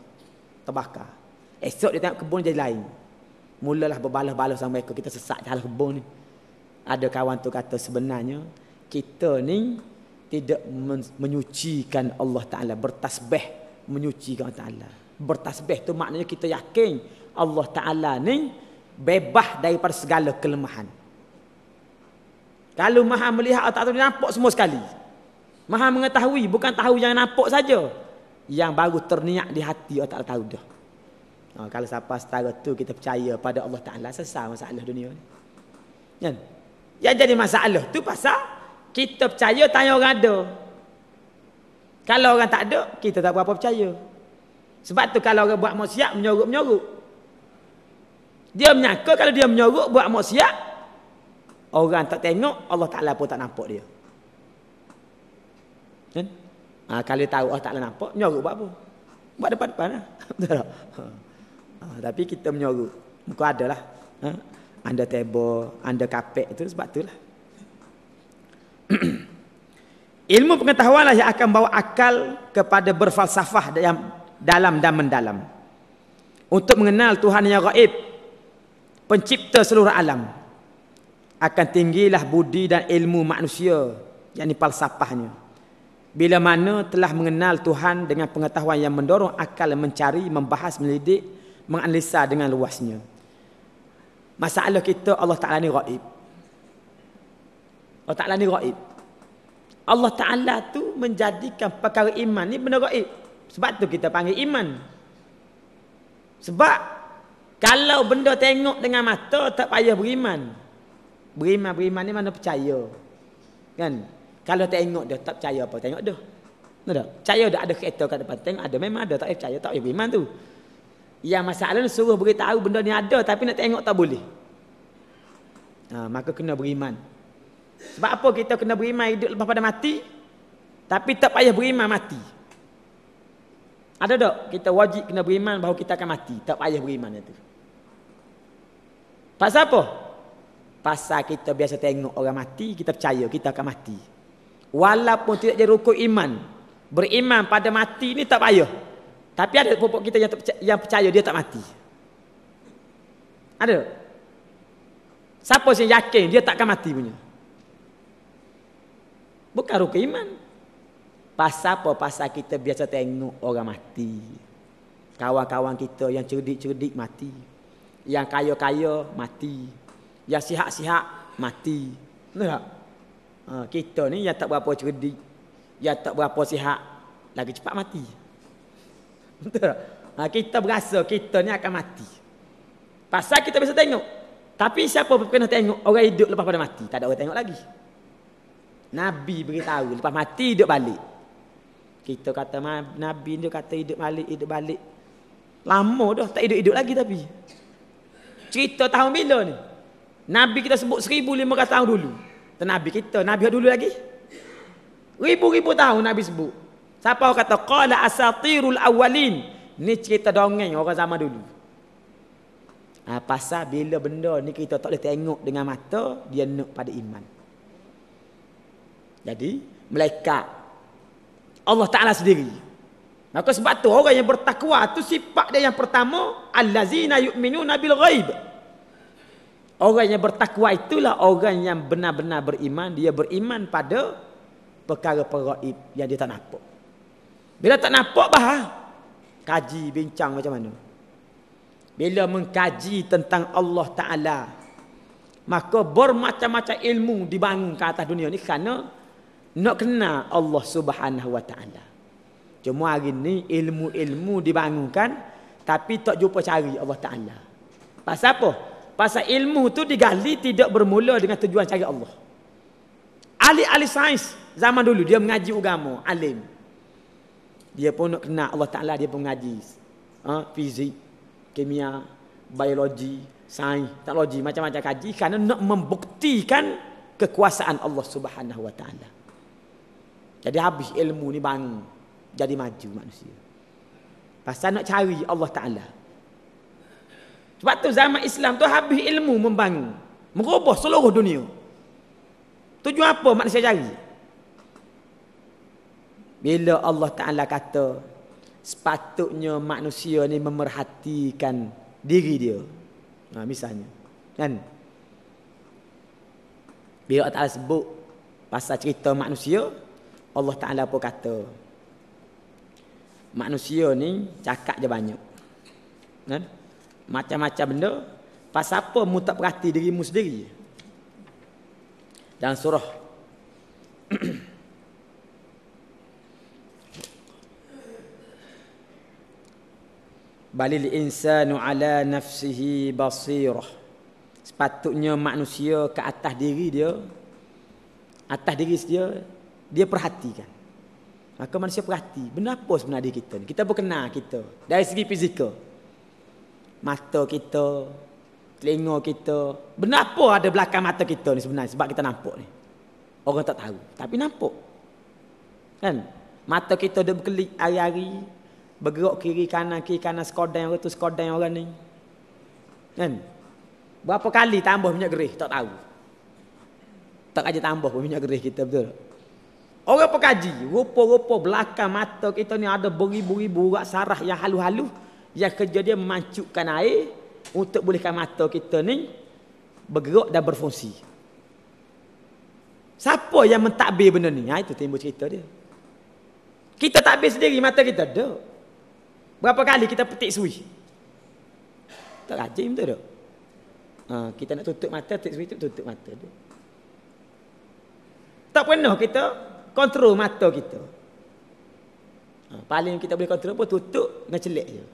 [SPEAKER 1] terbakar esok dia tengok kebun jadi lain Mulalah berbalas-balas sama mereka kita sesak dalam kebun ni. Ada kawan tu kata sebenarnya kita ni tidak men- menyucikan Allah Taala bertasbih menyucikan Allah Taala. Bertasbih tu maknanya kita yakin Allah Taala ni bebas daripada segala kelemahan. Kalau Maha melihat Allah Taala nampak semua sekali. Maha mengetahui bukan tahu yang nampak saja. Yang baru terniak di hati Allah Taala tahu dah. Ha, kalau siapa setara tu kita percaya pada Allah Ta'ala, selesai masalah dunia ni. Ya Yang jadi masalah tu pasal kita percaya tanya orang ada. Kalau orang tak ada, kita tak berapa percaya. Sebab tu kalau orang buat maksiat, menyorok-menyorok. Dia menyangka kalau dia menyorok, buat maksiat, orang tak tengok, Allah Ta'ala pun tak nampak dia. Kan? Ha, kalau tahu Allah Ta'ala nampak, menyorok buat apa? Buat depan-depan lah. (laughs) Betul tak? Ha ha, tapi kita menyeru muka adalah ha? anda table anda kapek itu sebab itulah (clears throat) ilmu pengetahuan lah yang akan bawa akal kepada berfalsafah yang dalam dan mendalam untuk mengenal Tuhan yang gaib pencipta seluruh alam akan tinggilah budi dan ilmu manusia yakni falsafahnya bila mana telah mengenal Tuhan dengan pengetahuan yang mendorong akal mencari membahas melidik menganalisa dengan luasnya. Masalah kita Allah Ta'ala ni raib. Allah Ta'ala ni raib. Allah Ta'ala tu menjadikan perkara iman ni benda raib. Sebab tu kita panggil iman. Sebab kalau benda tengok dengan mata tak payah beriman. Beriman-beriman ni mana percaya. Kan? Kalau tengok dia tak percaya apa tengok dia. Tengok tak? Percaya dah ada kereta kat depan. Tengok ada memang ada tak percaya tak beriman tu. Yang masalah ni suruh beritahu benda ni ada tapi nak tengok tak boleh. Ha, maka kena beriman. Sebab apa kita kena beriman hidup lepas pada mati? Tapi tak payah beriman mati. Ada tak kita wajib kena beriman bahawa kita akan mati? Tak payah beriman itu. Pasal apa? Pasal kita biasa tengok orang mati, kita percaya kita akan mati. Walaupun tidak jadi rukun iman. Beriman pada mati ni tak payah. Tapi ada pokok kita yang percaya, yang percaya dia tak mati. Ada? Siapa yang yakin dia tak akan mati punya? Bukan rukun iman. Pasal apa? Pasal kita biasa tengok orang mati. Kawan-kawan kita yang cerdik-cerdik mati. Yang kaya-kaya mati. Yang sihat-sihat mati. Betul tak? Ha, kita ni yang tak berapa cerdik. Yang tak berapa sihat. Lagi cepat Mati. Betul tak? Ha, kita berasa kita ni akan mati. Pasal kita bisa tengok. Tapi siapa pun kena tengok orang hidup lepas pada mati. Tak ada orang tengok lagi. Nabi beritahu lepas mati hidup balik. Kita kata Nabi dia kata hidup balik, hidup balik. Lama dah tak hidup-hidup lagi tapi. Cerita tahun bila ni? Nabi kita sebut 1500 tahun dulu. Nabi kita, Nabi dulu lagi. Ribu-ribu tahun Nabi sebut. Siapa orang kata qala asatirul awalin Ni cerita dongeng orang zaman dulu. Ha, pasal bila benda ni kita tak boleh tengok dengan mata, dia nak pada iman. Jadi, malaikat Allah Taala sendiri. Maka sebab tu orang yang bertakwa tu sifat dia yang pertama allazina yu'minuna bil ghaib. Orang yang bertakwa itulah orang yang benar-benar beriman, dia beriman pada perkara-perkara yang dia tak nampak. Bila tak nampak bahas ah. Kaji, bincang macam mana Bila mengkaji tentang Allah Ta'ala Maka bermacam-macam ilmu dibangun ke atas dunia ni Kerana nak kenal Allah Subhanahu Wa Ta'ala Cuma hari ni ilmu-ilmu dibangunkan Tapi tak jumpa cari Allah Ta'ala Pasal apa? Pasal ilmu tu digali tidak bermula dengan tujuan cari Allah Ali-ali sains zaman dulu dia mengaji agama, alim dia pun nak kenal Allah Ta'ala dia pun ngaji ha? fizik, kimia biologi, sains, teknologi macam-macam kaji kerana nak membuktikan kekuasaan Allah Subhanahu Wa Ta'ala jadi habis ilmu ni bangun jadi maju manusia pasal nak cari Allah Ta'ala sebab tu zaman Islam tu habis ilmu membangun merubah seluruh dunia tujuan apa manusia cari bila Allah Ta'ala kata Sepatutnya manusia ni memerhatikan diri dia Nah, ha, Misalnya Kan Bila Allah Ta'ala sebut Pasal cerita manusia Allah Ta'ala pun kata Manusia ni cakap je banyak Kan Macam-macam benda Pasal apa mu tak perhati dirimu sendiri Dalam surah (clears throat) balil insanu ala nafsihi basirah sepatutnya manusia ke atas diri dia atas diri dia dia perhatikan maka manusia perhati benda apa sebenarnya diri kita ni kita berkenal kita dari segi fizikal mata kita telinga kita benda apa ada belakang mata kita ni sebenarnya sebab kita nampak ni orang tak tahu tapi nampak kan mata kita ada berkelip hari-hari bergerak kiri kanan kiri kanan skodan orang tu skodan orang ni kan berapa kali tambah minyak gerih tak tahu tak aja tambah pun minyak gerih kita betul orang pekaji rupa-rupa belakang mata kita ni ada beribu-ribu urat sarah yang halu-halu yang kerja dia memancukkan air untuk bolehkan mata kita ni bergerak dan berfungsi siapa yang mentadbir benda ni ha, itu timbul cerita dia kita tadbir sendiri mata kita tak Berapa kali kita petik sui? Tak rajin betul tak? Ha, kita nak tutup mata, petik sui tu tutup mata tu. Tak pernah kita kontrol mata kita. Ha, paling kita boleh kontrol pun tutup dengan celik je.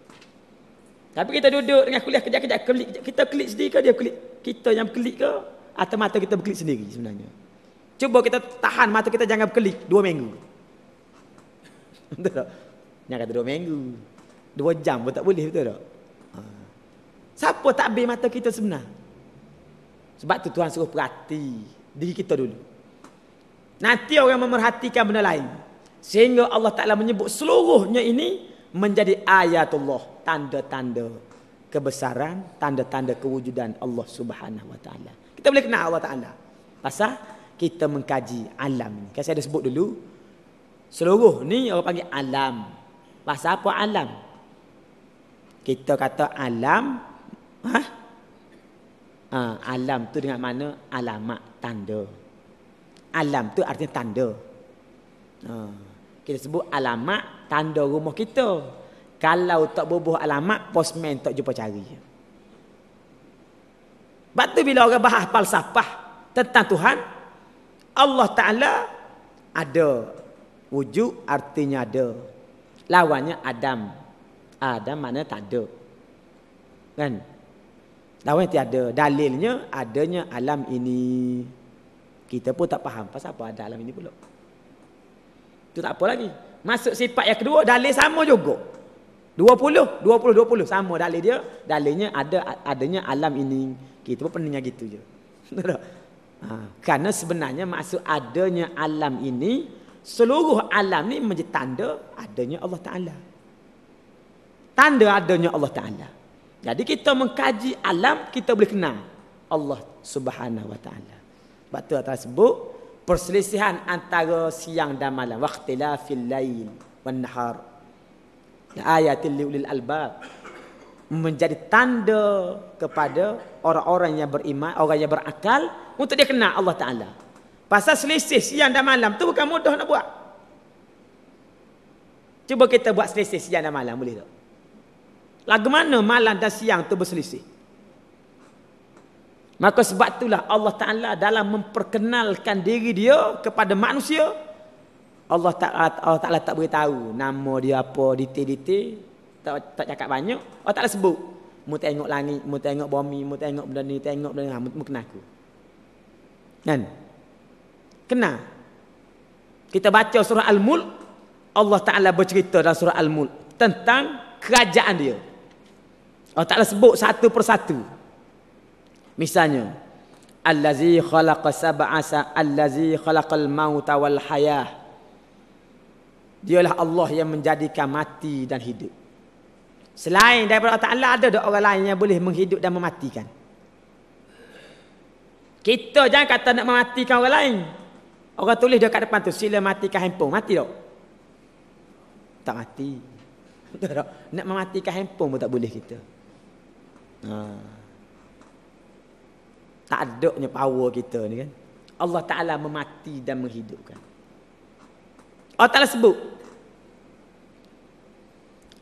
[SPEAKER 1] Tapi kita duduk dengan kuliah kejap-kejap klik, kejap. kita klik sendiri ke dia klik? Kita yang klik ke? Atau mata kita berkelip sendiri sebenarnya? Cuba kita tahan mata kita jangan berkelip dua minggu. (laughs) Betul tak? Jangan kata dua minggu. Dua jam pun tak boleh betul tak? Ha. Siapa tak habis mata kita sebenar? Sebab tu Tuhan suruh perhati diri kita dulu. Nanti orang memerhatikan benda lain. Sehingga Allah Ta'ala menyebut seluruhnya ini menjadi ayat Allah Tanda-tanda kebesaran, tanda-tanda kewujudan Allah Subhanahu Wa Ta'ala. Kita boleh kenal Allah Ta'ala. Pasal kita mengkaji alam. Kan saya dah sebut dulu. Seluruh ni orang panggil alam. Pasal apa Alam kita kata alam ha? Ha, alam tu dengan mana alamak tanda alam tu artinya tanda ha. kita sebut alamak tanda rumah kita kalau tak bubuh alamak, posmen tak jumpa cari sebab tu bila orang bahas palsapah, tentang Tuhan Allah Ta'ala ada wujud artinya ada lawannya Adam ada mana tak ada kan lawan tiada dalilnya adanya alam ini kita pun tak faham pasal apa ada alam ini pula itu tak apa lagi masuk sifat yang kedua dalil sama juga 20 20 20 sama dalil dia dalilnya ada adanya alam ini kita pun pernah gitu je (laughs) betul ha. kerana sebenarnya maksud adanya alam ini seluruh alam ini menjadi tanda adanya Allah Taala tanda adanya Allah Taala. Jadi kita mengkaji alam kita boleh kenal Allah Subhanahu Wa Taala. Sebab tu atas sebut perselisihan antara siang dan malam waqtila fil lain wan nahar. Ya, ayatil liulil albab menjadi tanda kepada orang-orang yang beriman, orang yang berakal untuk dia kenal Allah Taala. Pasal selisih siang dan malam tu bukan mudah nak buat. Cuba kita buat selisih siang dan malam boleh tak? Lagu mana malam dan siang tu berselisih? Maka sebab itulah Allah Ta'ala dalam memperkenalkan diri dia kepada manusia. Allah Ta'ala Allah Ta'ala tak beritahu nama dia apa, detail-detail. Tak, tak cakap banyak. Allah Ta'ala sebut. Mu tengok langit, mu tengok bumi, mu tengok benda ni, tengok benda ni. Ha, mu, mu kenal aku. Kan? Kenal. Kita baca surah Al-Mulk. Allah Ta'ala bercerita dalam surah Al-Mulk. Tentang kerajaan dia. Oh, Allah Ta'ala sebut satu persatu. Misalnya, Allazi khalaqa sab'asa allazi khalaqal mauta wal hayah. Dialah Allah yang menjadikan mati dan hidup. Selain daripada Allah Ta'ala ada, ada orang lain yang boleh menghidup dan mematikan. Kita jangan kata nak mematikan orang lain. Orang tulis dekat depan tu sila matikan handphone, mati tak? Tak mati. (laughs) nak mematikan handphone pun tak boleh kita. Nah. Tak adanya power kita ni kan. Allah Ta'ala memati dan menghidupkan. Allah Ta'ala sebut.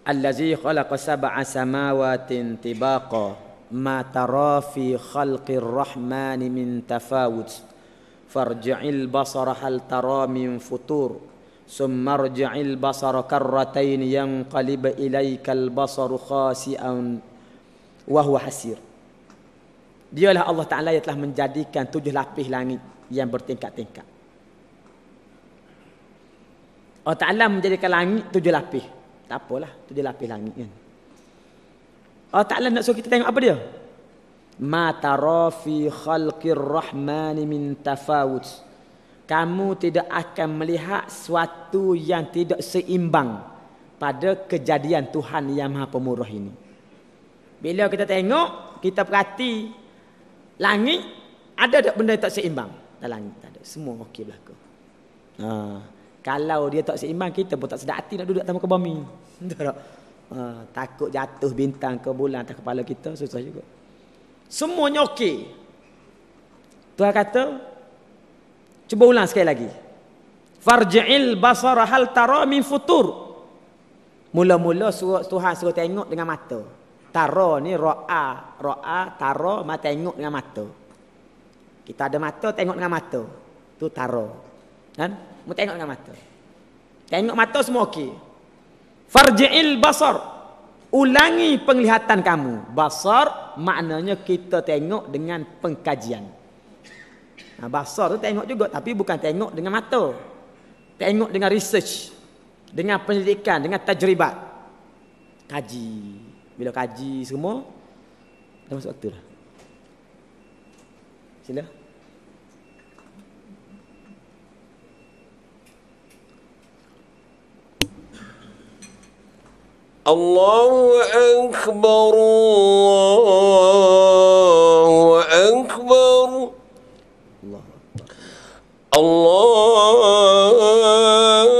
[SPEAKER 1] Allazi khalaqa sab'a samawatin tibaqa ma tara fi khalqir rahmani min tafawut farji'il basara hal tara min futur ثم basara البصر كرتين ينقلب إليك basaru khasi'an wa huwa hasir. Dialah Allah Taala yang telah menjadikan tujuh lapis langit yang bertingkat-tingkat. Allah Taala menjadikan langit tujuh lapis. Tak apalah, tujuh lapis langit kan. Allah Taala nak suruh kita tengok apa dia? Ma tara khalqir rahman min tafawut. Kamu tidak akan melihat sesuatu yang tidak seimbang pada kejadian Tuhan yang Maha Pemurah ini. Bila kita tengok, kita perhati langit ada tak benda yang tak seimbang dalam langit tak ada. Semua okey berlaku. Ha. Kalau dia tak seimbang, kita pun tak sedap hati nak duduk tanpa bumi. (laughs) Betul tak? Ha. takut jatuh bintang ke bulan atas kepala kita susah juga. Semuanya okey. Tuhan kata, cuba ulang sekali lagi. Farji'il basara hal tara min futur. Mula-mula suruh Tuhan suruh tengok dengan mata. Taro ni ro'a. Ro'a, taro, mata tengok dengan mata. Kita ada mata, tengok dengan mata. Itu taro. Kan? Mu tengok dengan mata. Tengok mata semua okey. Farji'il basar. Ulangi penglihatan kamu. Basar maknanya kita tengok dengan pengkajian. Nah, basar tu tengok juga tapi bukan tengok dengan mata. Tengok dengan research. Dengan penyelidikan, dengan tajribat. Kaji bila kaji semua dah masuk waktu dah. Sila.
[SPEAKER 2] الله أكبر الله أكبر الله أكبر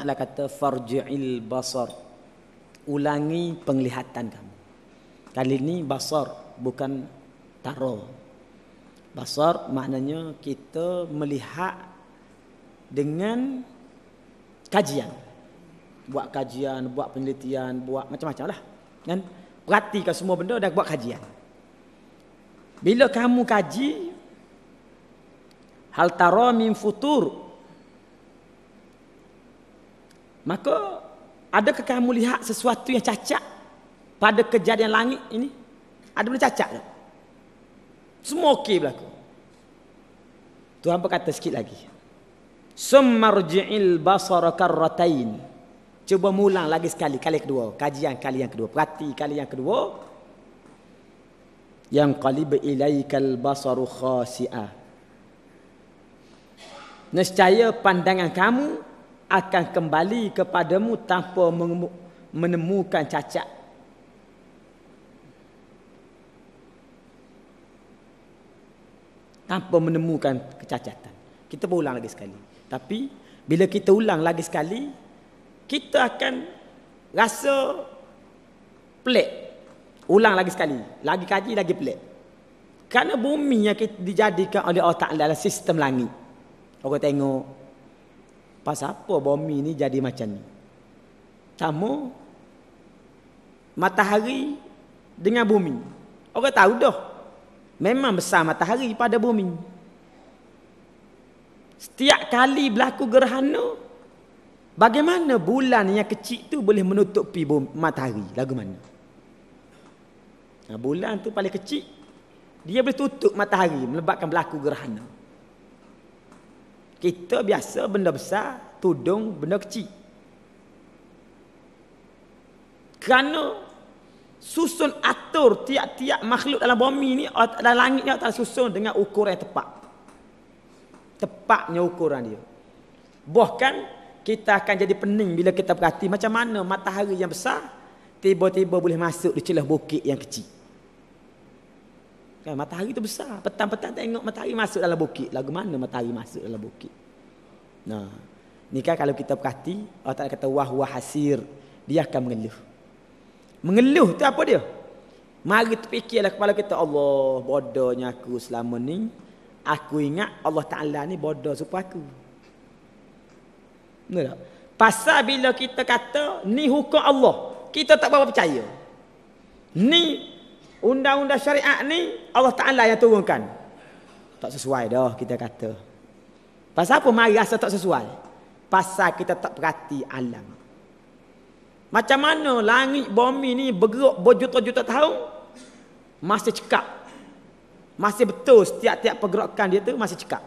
[SPEAKER 1] Ta'ala kata Farji'il basar Ulangi penglihatan kamu Kali ini basar Bukan taro Basar maknanya kita melihat Dengan kajian Buat kajian, buat penelitian, buat macam-macam lah Kan? Perhatikan semua benda dan buat kajian Bila kamu kaji Hal taro min futur Maka adakah kamu lihat sesuatu yang cacat pada kejadian langit ini? Ada benda cacat tak? Semua okey berlaku. Tuhan berkata sikit lagi. Summarji'il basara karratain. Cuba mulang lagi sekali, kali kedua. Kajian kali yang kedua. Perhati kali yang kedua. Yang qalib ilaikal basaru khasi'ah. Nescaya pandangan kamu akan kembali kepadamu tanpa menemukan cacat. Tanpa menemukan kecacatan. Kita berulang lagi sekali. Tapi bila kita ulang lagi sekali, kita akan rasa pelik. Ulang lagi sekali. Lagi kaji, lagi pelik. Kerana bumi yang kita dijadikan oleh Allah Ta'ala dalam sistem langit. Orang tengok, Pasal apa bumi ni jadi macam ni? Tamu matahari dengan bumi. Orang tahu dah. Memang besar matahari pada bumi. Setiap kali berlaku gerhana, bagaimana bulan yang kecil tu boleh menutupi matahari? Lagu mana? Nah, bulan tu paling kecil, dia boleh tutup matahari, melebatkan berlaku gerhana. Kita biasa benda besar tudung benda kecil. Kerana susun atur tiap-tiap makhluk dalam bumi ni dalam langit ni tak susun dengan ukuran yang tepat. Tepatnya ukuran dia. Bahkan kita akan jadi pening bila kita berhati macam mana matahari yang besar tiba-tiba boleh masuk di celah bukit yang kecil. Kan, matahari tu besar. Petang-petang tengok matahari masuk dalam bukit. Lagu mana matahari masuk dalam bukit. Nah. Ni kan kalau kita perhati, Allah Ta'ala kata wah wah hasir. Dia akan mengeluh. Mengeluh tu apa dia? Mari terfikirlah kepala kita. Allah bodohnya aku selama ni. Aku ingat Allah Ta'ala ni bodoh supaya aku. Benar tak? Pasal bila kita kata ni hukum Allah. Kita tak berapa percaya. Ni undang-undang syariat ni Allah Taala yang turunkan. Tak sesuai dah kita kata. Pasal apa mari rasa tak sesuai? Pasal kita tak perhati alam. Macam mana langit bumi ni bergerak berjuta-juta tahun masih cekap. Masih betul setiap-tiap pergerakan dia tu masih cekap.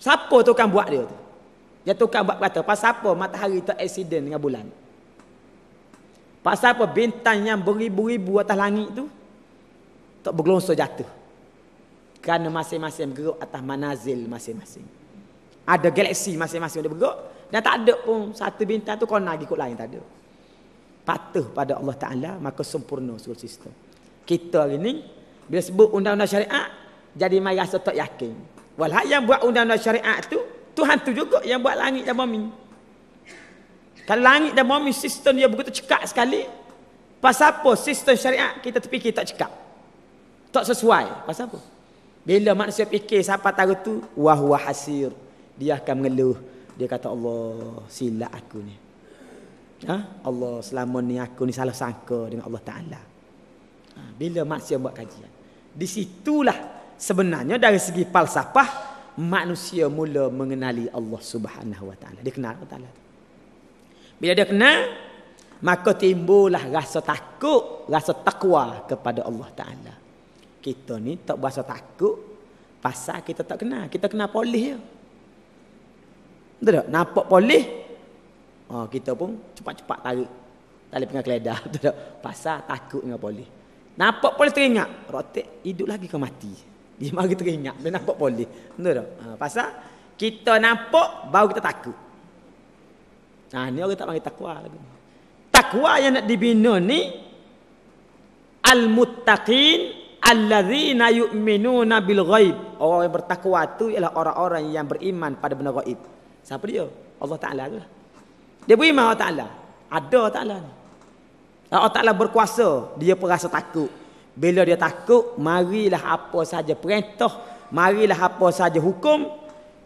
[SPEAKER 1] Siapa tu kan buat dia tu? Dia tu kan buat kata pasal apa matahari tu accident dengan bulan? Pasal apa bintang yang beribu-ribu atas langit tu tak bergelongsor jatuh. Kerana masing-masing bergerak atas manazil masing-masing. Ada galaksi masing-masing Ada bergerak. Dan tak ada pun satu bintang tu kau nak ikut lain tak ada. Patuh pada Allah Ta'ala maka sempurna seluruh sistem. Kita hari ni bila sebut undang-undang syariat jadi mai rasa tak yakin. Walhal yang buat undang-undang syariat tu Tuhan tu juga yang buat langit dan bumi. Kalau langit dan bumi sistem dia begitu cekak sekali. Pasal apa sistem syariat kita terfikir tak cekak. Tak sesuai. Pasal apa? Bila manusia fikir siapa tahu tu, wah wah hasir. Dia akan mengeluh. Dia kata Allah silap aku ni. Ha? Allah selama ni aku ni salah sangka dengan Allah Ta'ala. Ha? Bila manusia buat kajian. Di situlah sebenarnya dari segi falsafah manusia mula mengenali Allah Subhanahu Wa Ta'ala. Dia kenal Allah Ta'ala. Bila dia kenal, maka timbullah rasa takut, rasa takwa kepada Allah Ta'ala kita ni tak berasa takut pasal kita tak kenal. Kita kenal polis je. Betul tak? Nampak polis, oh, kita pun cepat-cepat tarik. Tali pinggang keledah. (laughs) Betul tak? Pasal takut dengan polis. Nampak polis teringat. Rotek, hidup lagi kau mati. Dia mari teringat. Dia nampak polis. Betul tak? Ha, pasal kita nampak, baru kita takut. Ha, ni orang tak panggil takwa lagi. Takwa yang nak dibina ni, Al-Muttaqin alladzina yu'minuna bil ghaib. Orang yang bertakwa itu ialah orang-orang yang beriman pada benda ghaib. Siapa dia? Allah Taala tu. Lah. Dia beriman Allah Taala. Ada Allah Taala ni. Allah Taala berkuasa, dia pun rasa takut. Bila dia takut, marilah apa saja perintah, marilah apa saja hukum,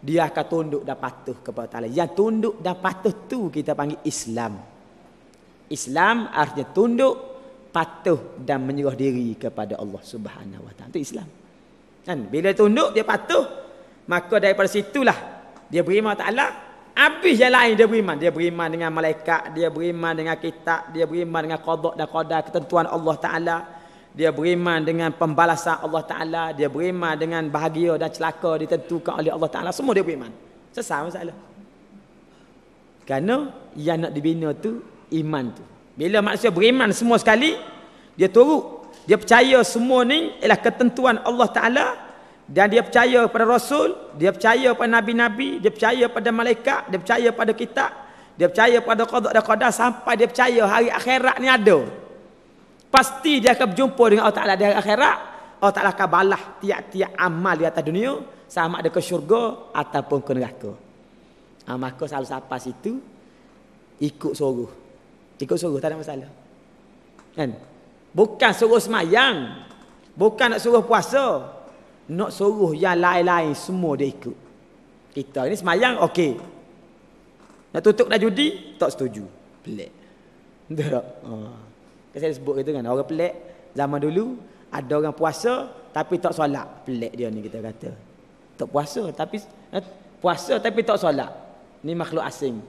[SPEAKER 1] dia akan tunduk dan patuh kepada Allah Taala. Yang tunduk dan patuh tu kita panggil Islam. Islam artinya tunduk patuh dan menyerah diri kepada Allah Subhanahu wa taala. Itu Islam. Kan bila tunduk dia patuh, maka daripada situlah dia beriman Taala. Habis yang lain dia beriman, dia beriman dengan malaikat, dia beriman dengan kitab, dia beriman dengan qada dan qadar ketentuan Allah Taala. Dia beriman dengan pembalasan Allah Taala, dia beriman dengan bahagia dan celaka ditentukan oleh Allah Taala. Semua dia beriman. Sesama masalah. Kerana yang nak dibina tu iman tu. Bila manusia beriman semua sekali, dia turut. Dia percaya semua ni ialah ketentuan Allah Ta'ala. Dan dia percaya pada Rasul, dia percaya pada Nabi-Nabi, dia percaya pada Malaikat, dia percaya pada kita Dia percaya pada qadar dan qadar sampai dia percaya hari akhirat ni ada. Pasti dia akan berjumpa dengan Allah Ta'ala di hari akhirat. Allah Ta'ala akan balas tiap-tiap amal di atas dunia. Sama ada ke syurga ataupun ke neraka. Ha, maka selalu sampai situ, ikut suruh. Ikut suruh tak ada masalah. Kan? Bukan suruh semayang. Bukan nak suruh puasa. Nak suruh yang lain-lain semua dia ikut. Kita ni semayang, okey. Nak tutup dah judi, tak setuju. Pelik. Betul tak? Ha. Kan saya sebut gitu kan, orang pelik. Zaman dulu, ada orang puasa tapi tak solat. Pelik dia ni kita kata. Tak puasa tapi... Eh, puasa tapi tak solat. Ni makhluk asing.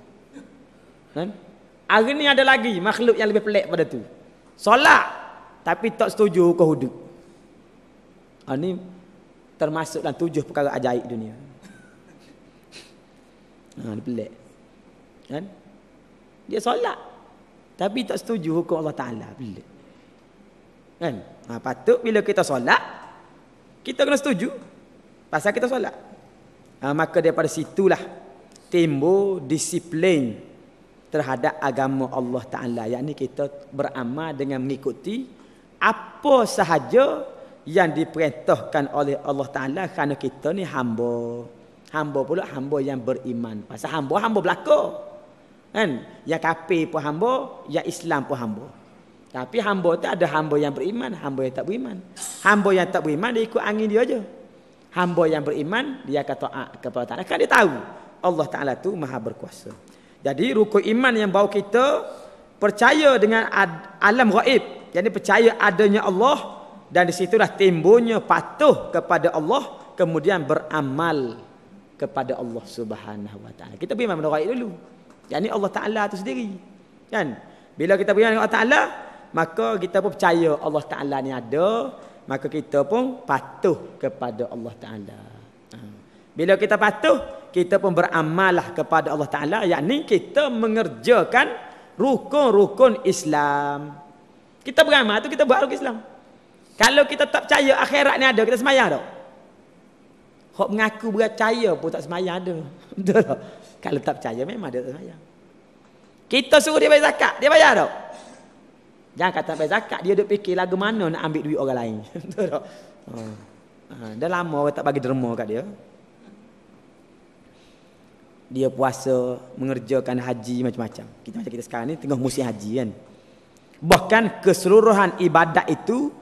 [SPEAKER 1] Kan? Ha? Hari ni ada lagi makhluk yang lebih pelik pada tu. Solat tapi tak setuju hukum hudud. Ha, ini termasuk dalam tujuh perkara ajaib dunia. Ha, dia pelik. Kan? Dia solat. Tapi tak setuju hukum Allah Ta'ala. Pelik. Kan? Ha, patut bila kita solat, kita kena setuju. Pasal kita solat. Ha, maka daripada situlah timbul disiplin terhadap agama Allah Ta'ala. Yang ini kita beramal dengan mengikuti apa sahaja yang diperintahkan oleh Allah Ta'ala kerana kita ni hamba. Hamba pula hamba yang beriman. Pasal hamba, hamba berlaku. Kan? Yang kapi pun hamba, yang Islam pun hamba. Tapi hamba tu ada hamba yang beriman, hamba yang tak beriman. Hamba yang tak beriman, dia ikut angin dia aja. Hamba yang beriman, dia kata taat ah, kepada Ta'ala. Kan dia tahu Allah Ta'ala tu maha berkuasa. Jadi rukun iman yang bawa kita percaya dengan alam gaib. Jadi percaya adanya Allah dan di situlah timbulnya patuh kepada Allah kemudian beramal kepada Allah Subhanahu wa taala. Kita beriman kepada gaib dulu. Yani Allah Taala itu sendiri. Kan? Bila kita beriman kepada Allah Taala, maka kita pun percaya Allah Taala ni ada, maka kita pun patuh kepada Allah Taala. Ha. Bila kita patuh, kita pun beramalah kepada Allah Ta'ala yakni kita mengerjakan rukun-rukun Islam kita beramal tu kita buat rukun Islam kalau kita tak percaya akhirat ni ada kita semayang tak Hak mengaku percaya pun tak semayang ada. (laughs) Betul tak? Kalau tak percaya memang ada tak semayang. Kita suruh dia bayar zakat, dia bayar tak? Jangan kata bayar zakat, dia duk fikir lagu mana nak ambil duit orang lain. (laughs) Betul tak? Ha. Ha. Dah lama tak bagi derma kat dia dia puasa mengerjakan haji macam-macam. Kita macam kita sekarang ni tengah musim haji kan. Bahkan keseluruhan ibadat itu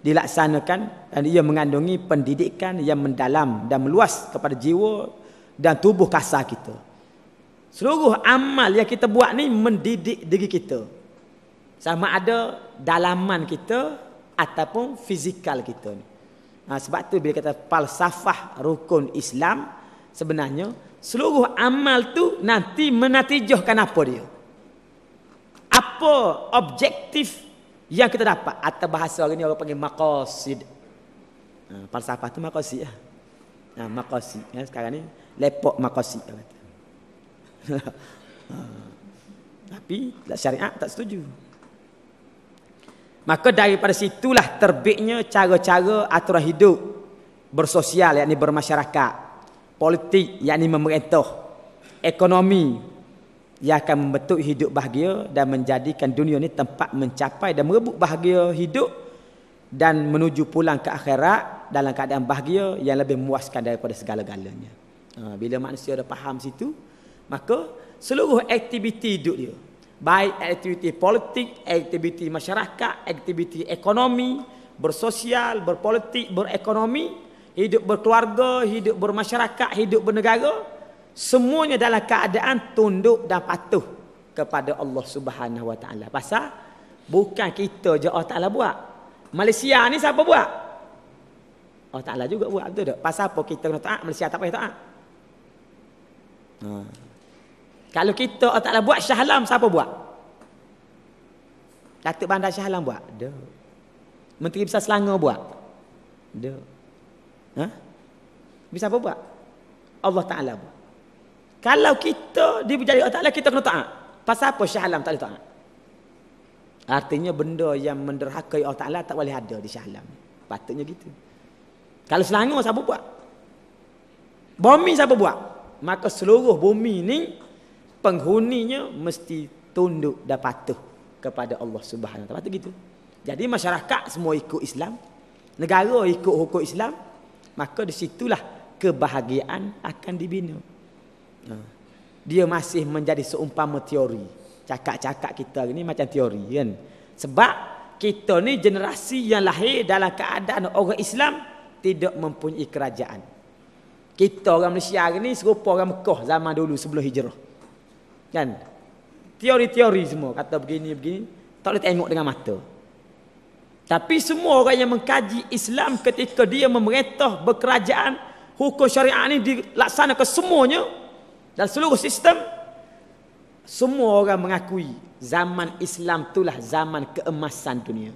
[SPEAKER 1] dilaksanakan dan ia mengandungi pendidikan yang mendalam dan meluas kepada jiwa dan tubuh kasar kita. Seluruh amal yang kita buat ni mendidik diri kita. Sama ada dalaman kita ataupun fizikal kita ni. Nah, ha, sebab tu bila kata falsafah rukun Islam sebenarnya seluruh amal tu nanti menatijahkan apa dia apa objektif yang kita dapat atau bahasa orang ni orang panggil maqasid nah ha, falsafah tu maqasid ya. nah ha, maqasid ya, sekarang ni lepak maqasid kata (laughs) tapi syariat tak setuju maka daripada situlah terbitnya cara-cara aturan hidup bersosial yakni bermasyarakat politik yakni memerintah ekonomi yang akan membentuk hidup bahagia dan menjadikan dunia ini tempat mencapai dan merebut bahagia hidup dan menuju pulang ke akhirat dalam keadaan bahagia yang lebih memuaskan daripada segala-galanya. Ha, bila manusia dah faham situ, maka seluruh aktiviti hidup dia, baik aktiviti politik, aktiviti masyarakat, aktiviti ekonomi, bersosial, berpolitik, berekonomi, hidup berkeluarga, hidup bermasyarakat, hidup bernegara, semuanya dalam keadaan tunduk dan patuh kepada Allah Subhanahu Wa Taala. Pasal bukan kita je Allah Taala buat. Malaysia ni siapa buat? Allah Taala juga buat betul tak? Pasal apa kita kena taat, Malaysia tak payah taat. Hmm. Kalau kita Allah Taala buat syahlam siapa buat? Datuk Bandar Syahlam buat? Dek. Menteri Besar Selangor buat? Dek. Ha? Tapi siapa buat? Allah Ta'ala buat. Kalau kita dipercayai Allah Ta'ala, kita kena taat. Pasal apa Syah Alam tak boleh taat? Artinya benda yang menderhakai Allah Ta'ala tak boleh ada di Syah Alam. Patutnya gitu. Kalau selangor, siapa buat? Bumi siapa buat? Maka seluruh bumi ni penghuninya mesti tunduk dan patuh kepada Allah Subhanahu Wa Taala. Patut gitu. Jadi masyarakat semua ikut Islam, negara ikut hukum Islam, maka di situlah kebahagiaan akan dibina. Dia masih menjadi seumpama teori. Cakap-cakap kita ni macam teori kan. Sebab kita ni generasi yang lahir dalam keadaan orang Islam tidak mempunyai kerajaan. Kita orang Malaysia hari ni serupa orang Mekah zaman dulu sebelum hijrah. Kan? Teori-teori semua kata begini begini tak boleh tengok dengan mata. Tapi semua orang yang mengkaji Islam ketika dia memerintah berkerajaan, hukum syariah ini dilaksanakan semuanya dan seluruh sistem semua orang mengakui zaman Islam itulah zaman keemasan dunia.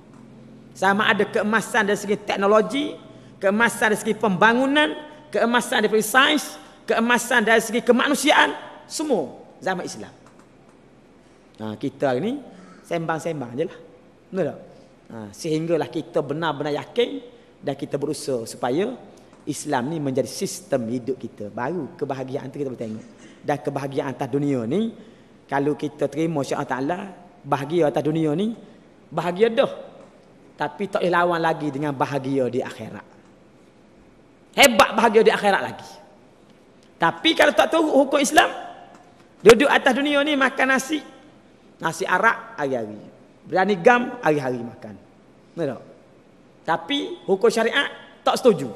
[SPEAKER 1] Sama ada keemasan dari segi teknologi, keemasan dari segi pembangunan, keemasan dari segi sains, keemasan dari segi kemanusiaan, semua zaman Islam. Nah, ha, kita hari ini sembang-sembang je lah. Betul tak? Ha, sehinggalah kita benar-benar yakin dan kita berusaha supaya Islam ni menjadi sistem hidup kita. Baru kebahagiaan tu kita boleh tengok. Dan kebahagiaan atas dunia ni, kalau kita terima syarat ta'ala, bahagia atas dunia ni, bahagia dah. Tapi tak boleh lawan lagi dengan bahagia di akhirat. Hebat bahagia di akhirat lagi. Tapi kalau tak tahu hukum Islam, duduk atas dunia ni makan nasi, nasi arak hari-hari. Berani gam hari-hari makan. Betul Tapi hukum syariat tak setuju.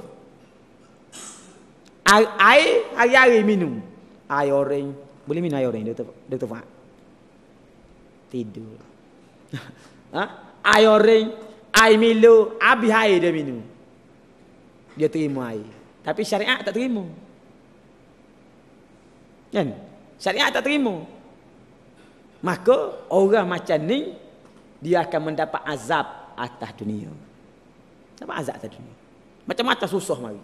[SPEAKER 1] Air, air hari-hari minum. Air orang. Boleh minum air orang, dia tu Fahad? Tidur. (laughs) ha? Air orang. Air Milo, abi air dia minum. Dia terima air. Tapi syariat tak terima. Kan? Syariat tak terima. Maka orang macam ni dia akan mendapat azab atas dunia. Apa azab atas dunia. Macam-macam susah mari.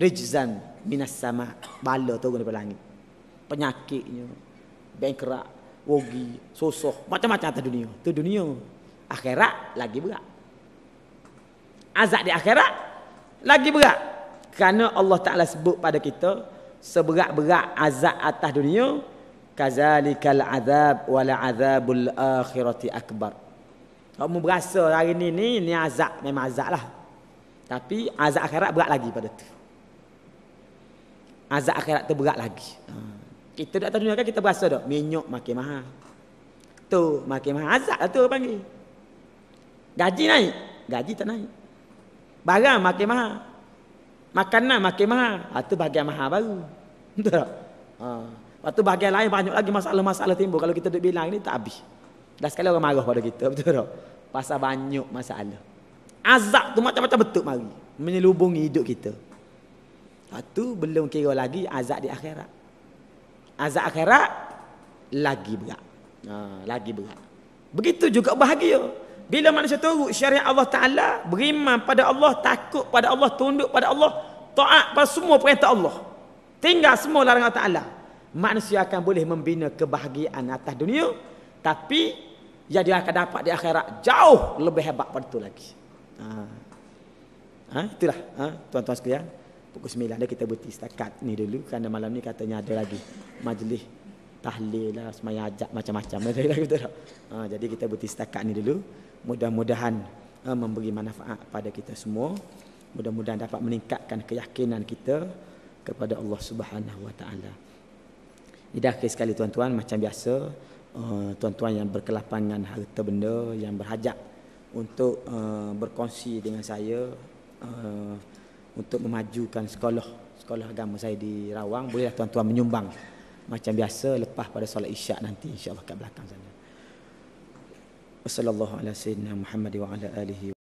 [SPEAKER 1] Rijzan minas sama bala turun daripada langit. Penyakitnya, bengkrak, rugi, susah, macam-macam atas dunia. Tu dunia. Akhirat lagi berat. Azab di akhirat lagi berat. Kerana Allah Taala sebut pada kita seberat-berat azab atas dunia kazalikal azab wal azabul akhirati akbar kamu berasa hari ni ni ni azab memang azab lah tapi azab akhirat berat lagi pada tu azab akhirat tu berat lagi ha. kita dah tahu kan kita berasa dah minyak makin mahal tu makin mahal azab lah tu panggil gaji naik gaji tak naik barang makin mahal makanan makin mahal itu ha, bahagian mahal baru betul tak ha. Lepas tu bahagian lain banyak lagi masalah-masalah timbul. Kalau kita duduk bilang ini tak habis. Dah sekali orang marah pada kita. (laughs) Betul tak? Pasal banyak masalah. Azab tu macam-macam betul mari. Menyelubungi hidup kita. Lepas tu belum kira lagi azab di akhirat. Azab akhirat lagi berat. Ha, lagi berat. Begitu juga bahagia. Bila manusia turut syariat Allah Ta'ala, beriman pada Allah, takut pada Allah, tunduk pada Allah, taat pada semua perintah Allah. Tinggal semua larangan Allah Ta'ala manusia akan boleh membina kebahagiaan atas dunia tapi yang dia akan dapat di akhirat jauh lebih hebat pada itu lagi. Ha. ha itulah ha, tuan-tuan sekalian. Pukul 9 dah kita berhenti setakat ni dulu kerana malam ni katanya ada lagi majlis tahlil lah, semaya ajak macam-macam. Ha, jadi kita berhenti setakat ni dulu. Mudah-mudahan ha, memberi manfaat pada kita semua. Mudah-mudahan dapat meningkatkan keyakinan kita kepada Allah Subhanahu Wa Taala. Jadi akhir sekali tuan-tuan macam biasa eh, Tuan-tuan yang berkelapan dengan harta benda Yang berhajat untuk eh, berkongsi dengan saya eh, Untuk memajukan sekolah Sekolah agama saya di Rawang Bolehlah tuan-tuan menyumbang Macam biasa lepas pada solat isyak nanti InsyaAllah kat belakang sana Wassalamualaikum warahmatullahi
[SPEAKER 2] wabarakatuh